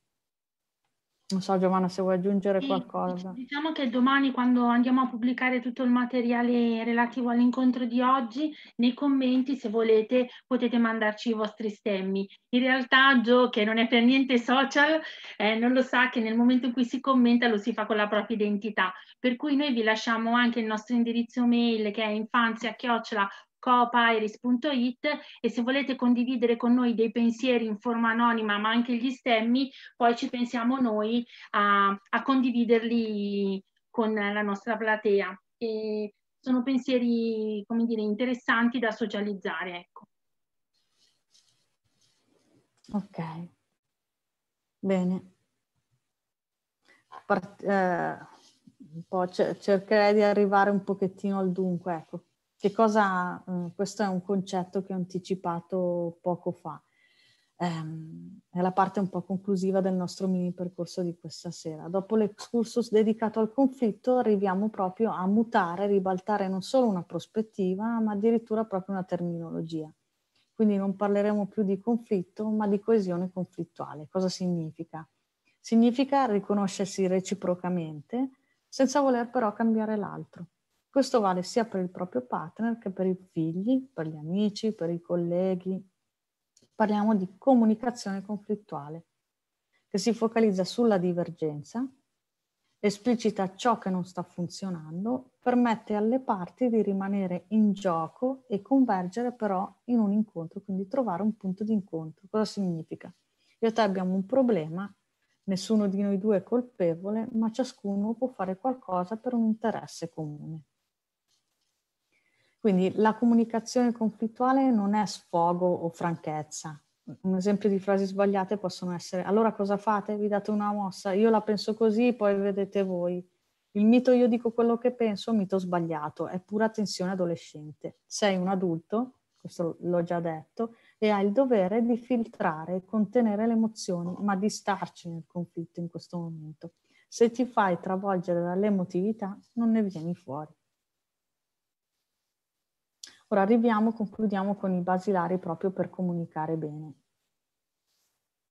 S3: Non so Giovanna se vuoi aggiungere sì, qualcosa.
S2: Diciamo che domani quando andiamo a pubblicare tutto il materiale relativo all'incontro di oggi, nei commenti se volete potete mandarci i vostri stemmi. In realtà Gio, che non è per niente social, eh, non lo sa che nel momento in cui si commenta lo si fa con la propria identità. Per cui noi vi lasciamo anche il nostro indirizzo mail che è infanzia coopiris.it e se volete condividere con noi dei pensieri in forma anonima ma anche gli stemmi, poi ci pensiamo noi a, a condividerli con la nostra platea. E sono pensieri, come dire, interessanti da socializzare. Ecco.
S3: Ok, bene. Part eh, cercherei di arrivare un pochettino al dunque, ecco che cosa, mm, questo è un concetto che ho anticipato poco fa, ehm, è la parte un po' conclusiva del nostro mini percorso di questa sera. Dopo l'excursus dedicato al conflitto arriviamo proprio a mutare, ribaltare non solo una prospettiva, ma addirittura proprio una terminologia. Quindi non parleremo più di conflitto, ma di coesione conflittuale. Cosa significa? Significa riconoscersi reciprocamente, senza voler però cambiare l'altro. Questo vale sia per il proprio partner che per i figli, per gli amici, per i colleghi. Parliamo di comunicazione conflittuale, che si focalizza sulla divergenza, esplicita ciò che non sta funzionando, permette alle parti di rimanere in gioco e convergere però in un incontro, quindi trovare un punto di incontro. Cosa significa? Io e te abbiamo un problema, nessuno di noi due è colpevole, ma ciascuno può fare qualcosa per un interesse comune. Quindi la comunicazione conflittuale non è sfogo o franchezza. Un esempio di frasi sbagliate possono essere allora cosa fate? Vi date una mossa, io la penso così, poi vedete voi. Il mito io dico quello che penso, mito sbagliato, è pura tensione adolescente. Sei un adulto, questo l'ho già detto, e hai il dovere di filtrare e contenere le emozioni, ma di starci nel conflitto in questo momento. Se ti fai travolgere dall'emotività, non ne vieni fuori. Ora arriviamo, concludiamo con i basilari proprio per comunicare bene.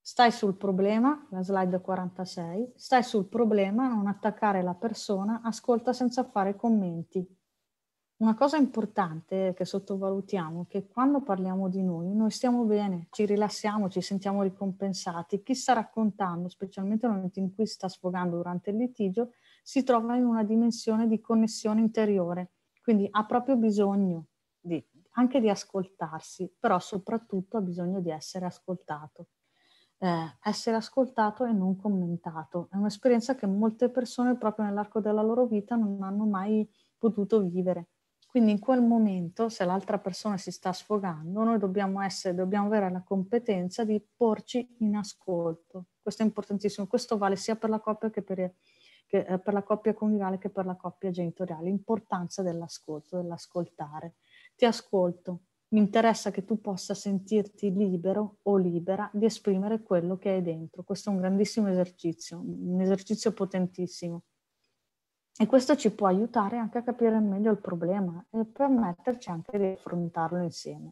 S3: Stai sul problema, la slide 46, stai sul problema, non attaccare la persona, ascolta senza fare commenti. Una cosa importante che sottovalutiamo è che quando parliamo di noi, noi stiamo bene, ci rilassiamo, ci sentiamo ricompensati. Chi sta raccontando, specialmente nel momento in cui sta sfogando durante il litigio, si trova in una dimensione di connessione interiore, quindi ha proprio bisogno anche di ascoltarsi, però soprattutto ha bisogno di essere ascoltato. Eh, essere ascoltato e non commentato. È un'esperienza che molte persone proprio nell'arco della loro vita non hanno mai potuto vivere. Quindi in quel momento, se l'altra persona si sta sfogando, noi dobbiamo, essere, dobbiamo avere la competenza di porci in ascolto. Questo è importantissimo, questo vale sia per la coppia che per, che, eh, per la coppia coniugale che per la coppia genitoriale, l'importanza dell'ascolto, dell'ascoltare ti ascolto. Mi interessa che tu possa sentirti libero o libera di esprimere quello che hai dentro. Questo è un grandissimo esercizio, un esercizio potentissimo. E questo ci può aiutare anche a capire meglio il problema e permetterci anche di affrontarlo insieme.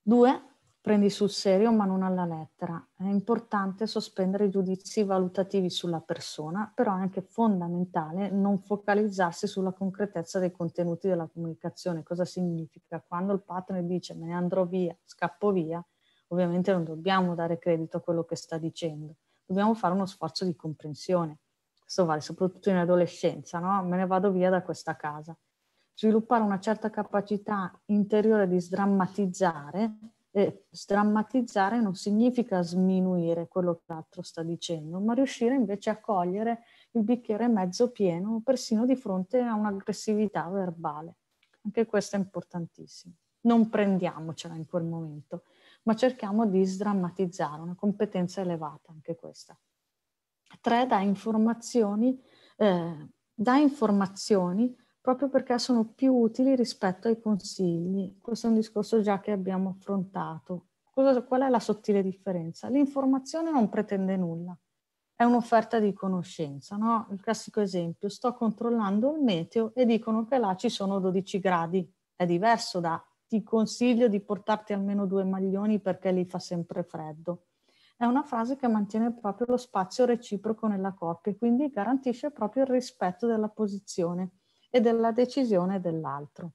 S3: Due, prendi sul serio ma non alla lettera. È importante sospendere i giudizi valutativi sulla persona, però è anche fondamentale non focalizzarsi sulla concretezza dei contenuti della comunicazione. Cosa significa? Quando il partner dice me ne andrò via, scappo via, ovviamente non dobbiamo dare credito a quello che sta dicendo, dobbiamo fare uno sforzo di comprensione. Questo vale soprattutto in adolescenza, no? Me ne vado via da questa casa. Sviluppare una certa capacità interiore di sdrammatizzare e strammatizzare non significa sminuire quello che l'altro sta dicendo, ma riuscire invece a cogliere il bicchiere mezzo pieno, persino di fronte a un'aggressività verbale. Anche questo è importantissimo. Non prendiamocela in quel momento, ma cerchiamo di sdrammatizzare, una competenza elevata anche questa. Tre, da informazioni, eh, da informazioni proprio perché sono più utili rispetto ai consigli. Questo è un discorso già che abbiamo affrontato. Cosa, qual è la sottile differenza? L'informazione non pretende nulla, è un'offerta di conoscenza. No? Il classico esempio, sto controllando il meteo e dicono che là ci sono 12 gradi. È diverso da ti consiglio di portarti almeno due maglioni perché lì fa sempre freddo. È una frase che mantiene proprio lo spazio reciproco nella coppia e quindi garantisce proprio il rispetto della posizione e della decisione dell'altro.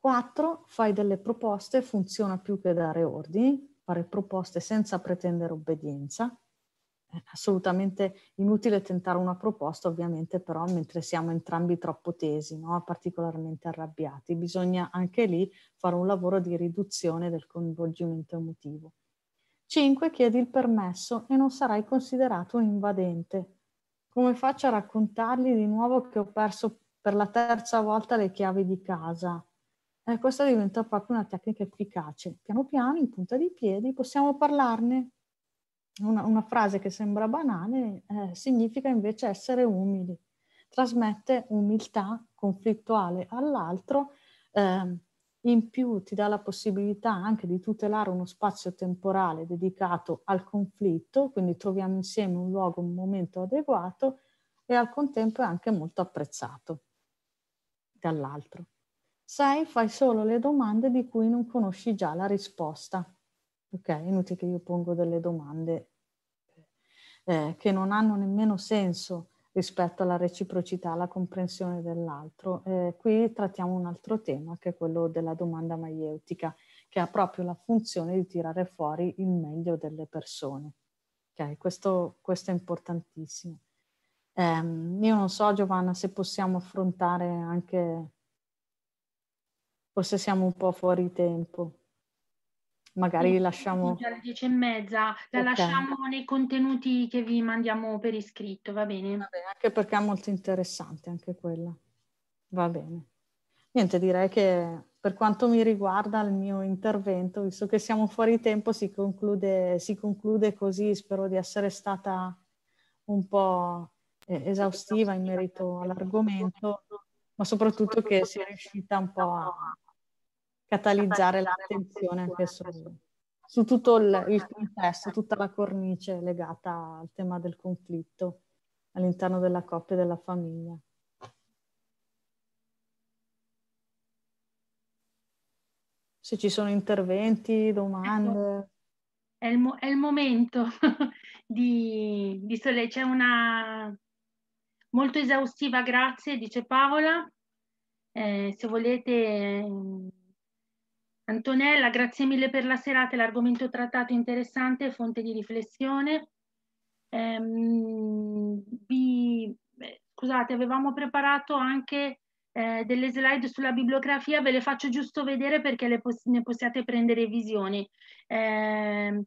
S3: 4. Fai delle proposte, funziona più che dare ordini, fare proposte senza pretendere obbedienza. È assolutamente inutile tentare una proposta, ovviamente, però mentre siamo entrambi troppo tesi, no? particolarmente arrabbiati. Bisogna anche lì fare un lavoro di riduzione del coinvolgimento emotivo. 5. Chiedi il permesso e non sarai considerato un invadente come faccio a raccontargli di nuovo che ho perso per la terza volta le chiavi di casa? Eh, questa diventa proprio una tecnica efficace. Piano piano, in punta di piedi, possiamo parlarne. Una, una frase che sembra banale eh, significa invece essere umili. Trasmette umiltà conflittuale all'altro, eh, in più ti dà la possibilità anche di tutelare uno spazio temporale dedicato al conflitto, quindi troviamo insieme un luogo, un momento adeguato e al contempo è anche molto apprezzato dall'altro. Sei, Fai solo le domande di cui non conosci già la risposta. Ok, inutile che io pongo delle domande eh, che non hanno nemmeno senso rispetto alla reciprocità, alla comprensione dell'altro. Eh, qui trattiamo un altro tema che è quello della domanda maieutica, che ha proprio la funzione di tirare fuori il meglio delle persone. Okay? Questo, questo è importantissimo. Eh, io non so Giovanna se possiamo affrontare anche, forse siamo un po' fuori tempo magari sì, lasciamo... Alle
S2: dieci e mezza, la okay. lasciamo nei contenuti che
S3: vi mandiamo per iscritto, va bene? va bene? Anche perché è molto interessante anche quella. Va bene. Niente, direi che per quanto mi riguarda il mio intervento, visto che siamo fuori tempo, si conclude, si conclude così. Spero di essere stata un po' eh, esaustiva in merito all'argomento, ma soprattutto che sia riuscita un po' a catalizzare l'attenzione anche su, su tutto il, il, contesto, tutta la cornice legata al tema del conflitto all'interno della coppia e della famiglia. Se ci sono interventi, domande. Ecco, è il, è il momento di,
S2: di solle- C'è una molto esaustiva grazie, dice Paola. Eh, se volete Antonella, grazie mille per la serata, l'argomento trattato interessante, fonte di riflessione. Ehm, vi, eh, scusate, avevamo preparato anche eh, delle slide sulla bibliografia, ve le faccio giusto vedere perché pos ne possiate prendere visione. Ehm,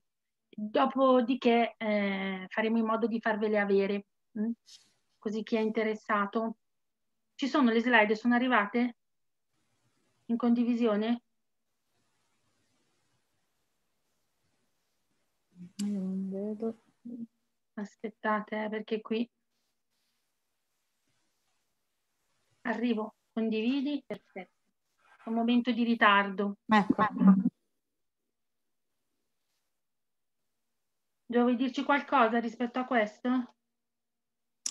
S2: dopodiché eh, faremo in modo di farvele avere, mh? Mm? così chi è interessato. Ci sono le slide, sono arrivate in condivisione? Sì. non vedo. Aspettate, eh, perché qui arrivo, condividi, perfetto. Un momento di ritardo. Ecco. Dovevi dirci qualcosa rispetto a
S3: questo?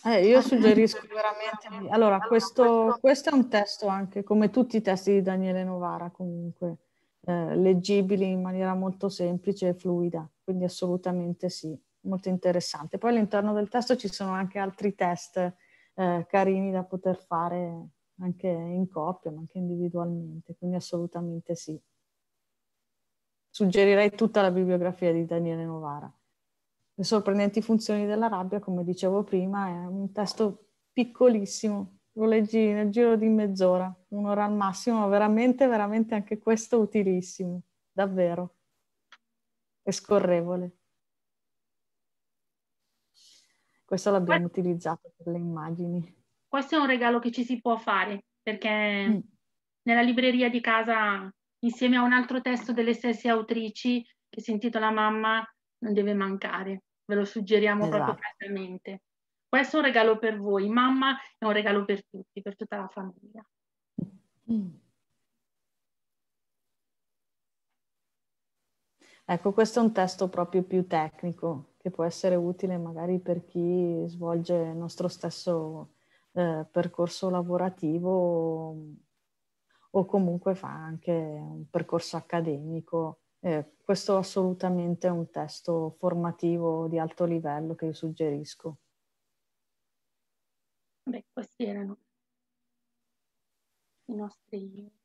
S3: Eh, io ah. suggerisco veramente... Allora, questo, questo è un testo anche, come tutti i testi di Daniele Novara comunque eh, leggibili in maniera molto semplice e fluida, quindi assolutamente sì, molto interessante. Poi all'interno del testo ci sono anche altri test eh, carini da poter fare anche in coppia, ma anche individualmente, quindi assolutamente sì. Suggerirei tutta la bibliografia di Daniele Novara. Le sorprendenti funzioni della rabbia, come dicevo prima, è un testo piccolissimo lo leggi nel giro di mezz'ora, un'ora al massimo, veramente, veramente anche questo utilissimo, davvero, è scorrevole. Questo l'abbiamo questo, utilizzato per le immagini.
S2: Questo è un regalo che ci si può fare, perché mm. nella libreria di casa, insieme a un altro testo delle stesse autrici, che si intitola Mamma, non deve mancare, ve lo suggeriamo esatto. proprio caldamente. Questo è un regalo per voi, mamma è un regalo per tutti, per tutta la famiglia.
S3: Ecco, questo è un testo proprio più tecnico che può essere utile magari per chi svolge il nostro stesso eh, percorso lavorativo o comunque fa anche un percorso accademico. Eh, questo assolutamente è un testo formativo di alto livello che io suggerisco.
S2: Beh, questi erano i nostri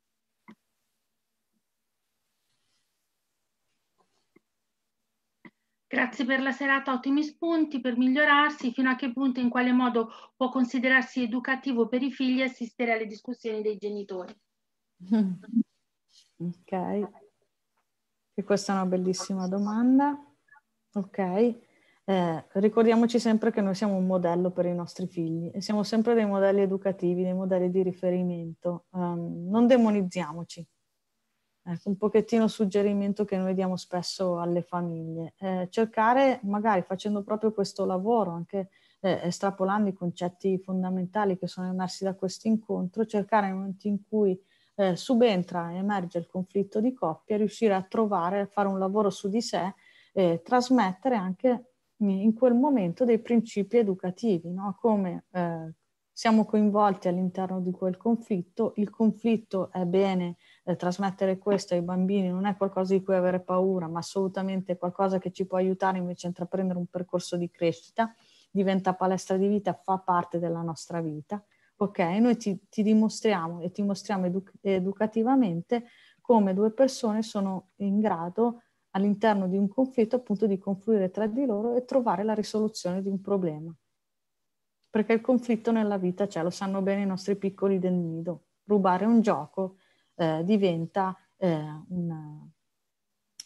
S2: Grazie per la serata, ottimi spunti per migliorarsi, fino a che punto e in quale modo può considerarsi educativo per i figli assistere alle discussioni dei genitori.
S3: Ok, e questa è una bellissima domanda. Ok, eh, ricordiamoci sempre che noi siamo un modello per i nostri figli e siamo sempre dei modelli educativi, dei modelli di riferimento. Um, non demonizziamoci. Ecco, un pochettino suggerimento che noi diamo spesso alle famiglie. Eh, cercare, magari facendo proprio questo lavoro, anche eh, estrapolando i concetti fondamentali che sono emersi da questo incontro, cercare nei momenti in cui eh, subentra e emerge il conflitto di coppia, riuscire a trovare, a fare un lavoro su di sé, e eh, trasmettere anche in quel momento dei principi educativi, no? come eh, siamo coinvolti all'interno di quel conflitto, il conflitto è bene eh, trasmettere questo ai bambini, non è qualcosa di cui avere paura, ma assolutamente qualcosa che ci può aiutare invece a intraprendere un percorso di crescita, diventa palestra di vita, fa parte della nostra vita. Ok, noi ti, ti dimostriamo e ti mostriamo edu- educativamente come due persone sono in grado all'interno di un conflitto appunto di confluire tra di loro e trovare la risoluzione di un problema. Perché il conflitto nella vita c'è, cioè, lo sanno bene i nostri piccoli del nido. Rubare un gioco eh, diventa eh, un,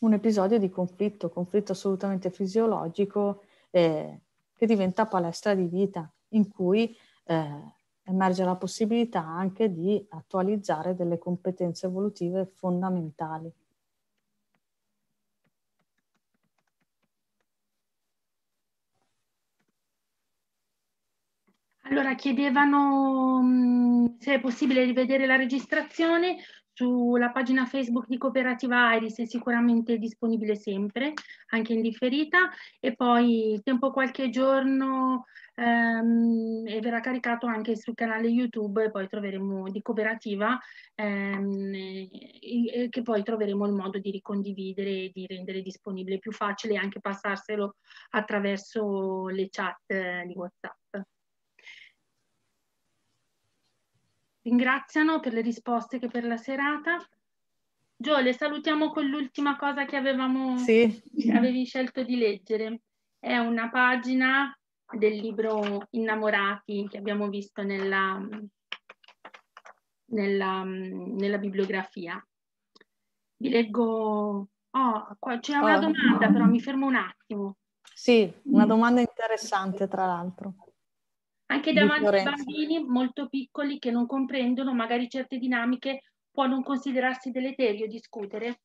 S3: un, episodio di conflitto, conflitto assolutamente fisiologico eh, che diventa palestra di vita in cui eh, emerge la possibilità anche di attualizzare delle competenze evolutive fondamentali.
S2: Allora, chiedevano mh, se è possibile rivedere la registrazione sulla pagina Facebook di Cooperativa Iris è sicuramente disponibile sempre, anche in differita, e poi tempo qualche giorno ehm, e verrà caricato anche sul canale YouTube e poi troveremo di Cooperativa, ehm, e, e che poi troveremo il modo di ricondividere e di rendere disponibile più facile anche passarselo attraverso le chat eh, di WhatsApp. ringraziano per le risposte che per la serata. Gio, le salutiamo con l'ultima cosa che avevamo, sì. che avevi scelto di leggere. È una pagina del libro Innamorati che abbiamo visto nella, nella, nella bibliografia. Vi leggo... Oh, qua c'è una oh, domanda, no. però mi fermo un
S3: attimo. Sì, una mm. domanda interessante, tra l'altro. Anche davanti ai bambini
S2: molto piccoli che non comprendono magari certe dinamiche può non considerarsi deleterio discutere?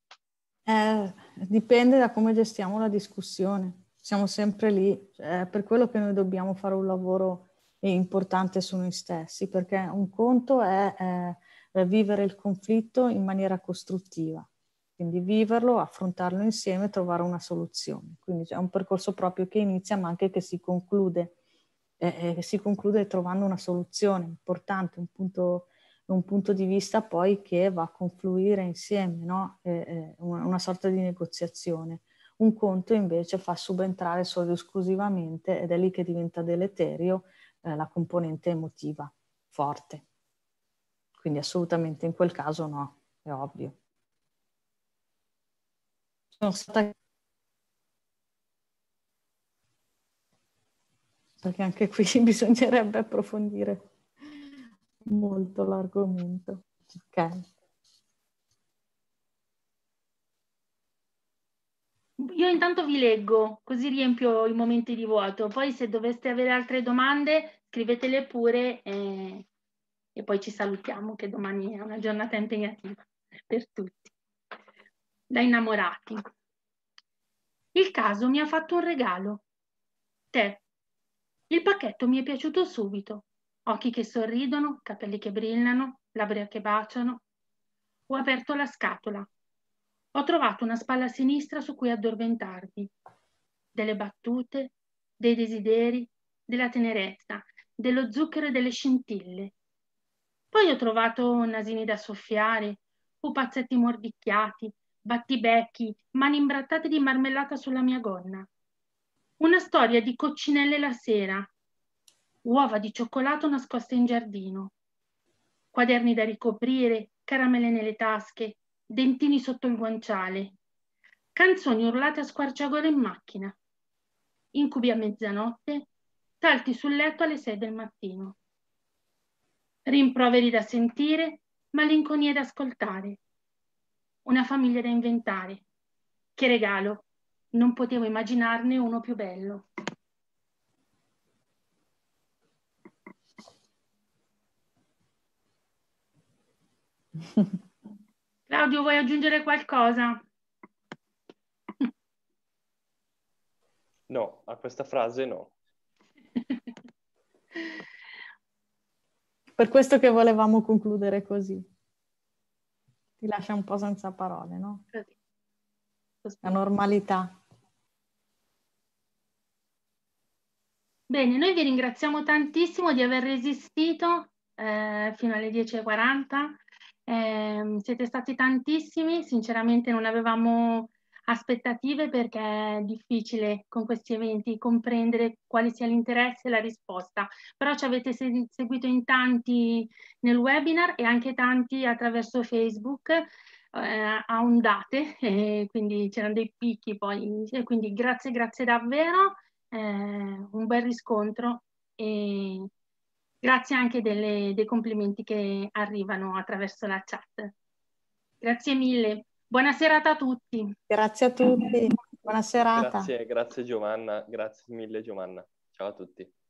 S3: Eh, dipende da come gestiamo la discussione. Siamo sempre lì, cioè, per quello che noi dobbiamo fare un lavoro importante su noi stessi, perché un conto è, è eh, eh, vivere il conflitto in maniera costruttiva, quindi viverlo, affrontarlo insieme, trovare una soluzione. Quindi è un percorso proprio che inizia ma anche che si conclude eh, si conclude trovando una soluzione importante, un punto, un punto, di vista poi che va a confluire insieme, no? eh, una, una, sorta di negoziazione. Un conto invece fa subentrare solo ed esclusivamente, ed è lì che diventa deleterio, eh, la componente emotiva forte. Quindi assolutamente in quel caso no, è ovvio. Sono stata perché anche qui bisognerebbe approfondire molto l'argomento. Ok.
S2: Io intanto vi leggo, così riempio i momenti di vuoto. Poi se doveste avere altre domande, scrivetele pure e, eh, e poi ci salutiamo, che domani è una giornata impegnativa per tutti. Da innamorati. Il caso mi ha fatto un regalo. Te, il pacchetto mi è piaciuto subito. Occhi che sorridono, capelli che brillano, labbra che baciano. Ho aperto la scatola. Ho trovato una spalla sinistra su cui addormentarmi. Delle battute, dei desideri, della tenerezza, dello zucchero e delle scintille. Poi ho trovato nasini da soffiare, pupazzetti mordicchiati, battibecchi, mani imbrattate di marmellata sulla mia gonna. Una storia di coccinelle la sera, uova di cioccolato nascoste in giardino, quaderni da ricoprire, caramelle nelle tasche, dentini sotto il guanciale, canzoni urlate a squarciagola in macchina, incubi a mezzanotte, salti sul letto alle sei del mattino. Rimproveri da sentire, malinconie da ascoltare. Una famiglia da inventare. Che regalo! non potevo immaginarne uno più bello. Claudio, vuoi aggiungere qualcosa?
S1: No, a questa frase no.
S3: per questo che volevamo concludere così. Ti lascia un po' senza parole, no? La normalità.
S2: Bene, noi vi ringraziamo tantissimo di aver resistito eh, fino alle 10.40. Eh, siete stati tantissimi, sinceramente non avevamo aspettative perché è difficile con questi eventi comprendere quale sia l'interesse e la risposta, però ci avete se seguito in tanti nel webinar e anche tanti attraverso Facebook eh, a ondate, quindi c'erano dei picchi poi, quindi grazie, grazie davvero eh, un bel riscontro e grazie anche delle, dei complimenti che arrivano attraverso la chat. Grazie mille, buona serata a tutti.
S3: Grazie a tutti, buona serata. Grazie,
S1: grazie Giovanna, grazie mille Giovanna, ciao a tutti.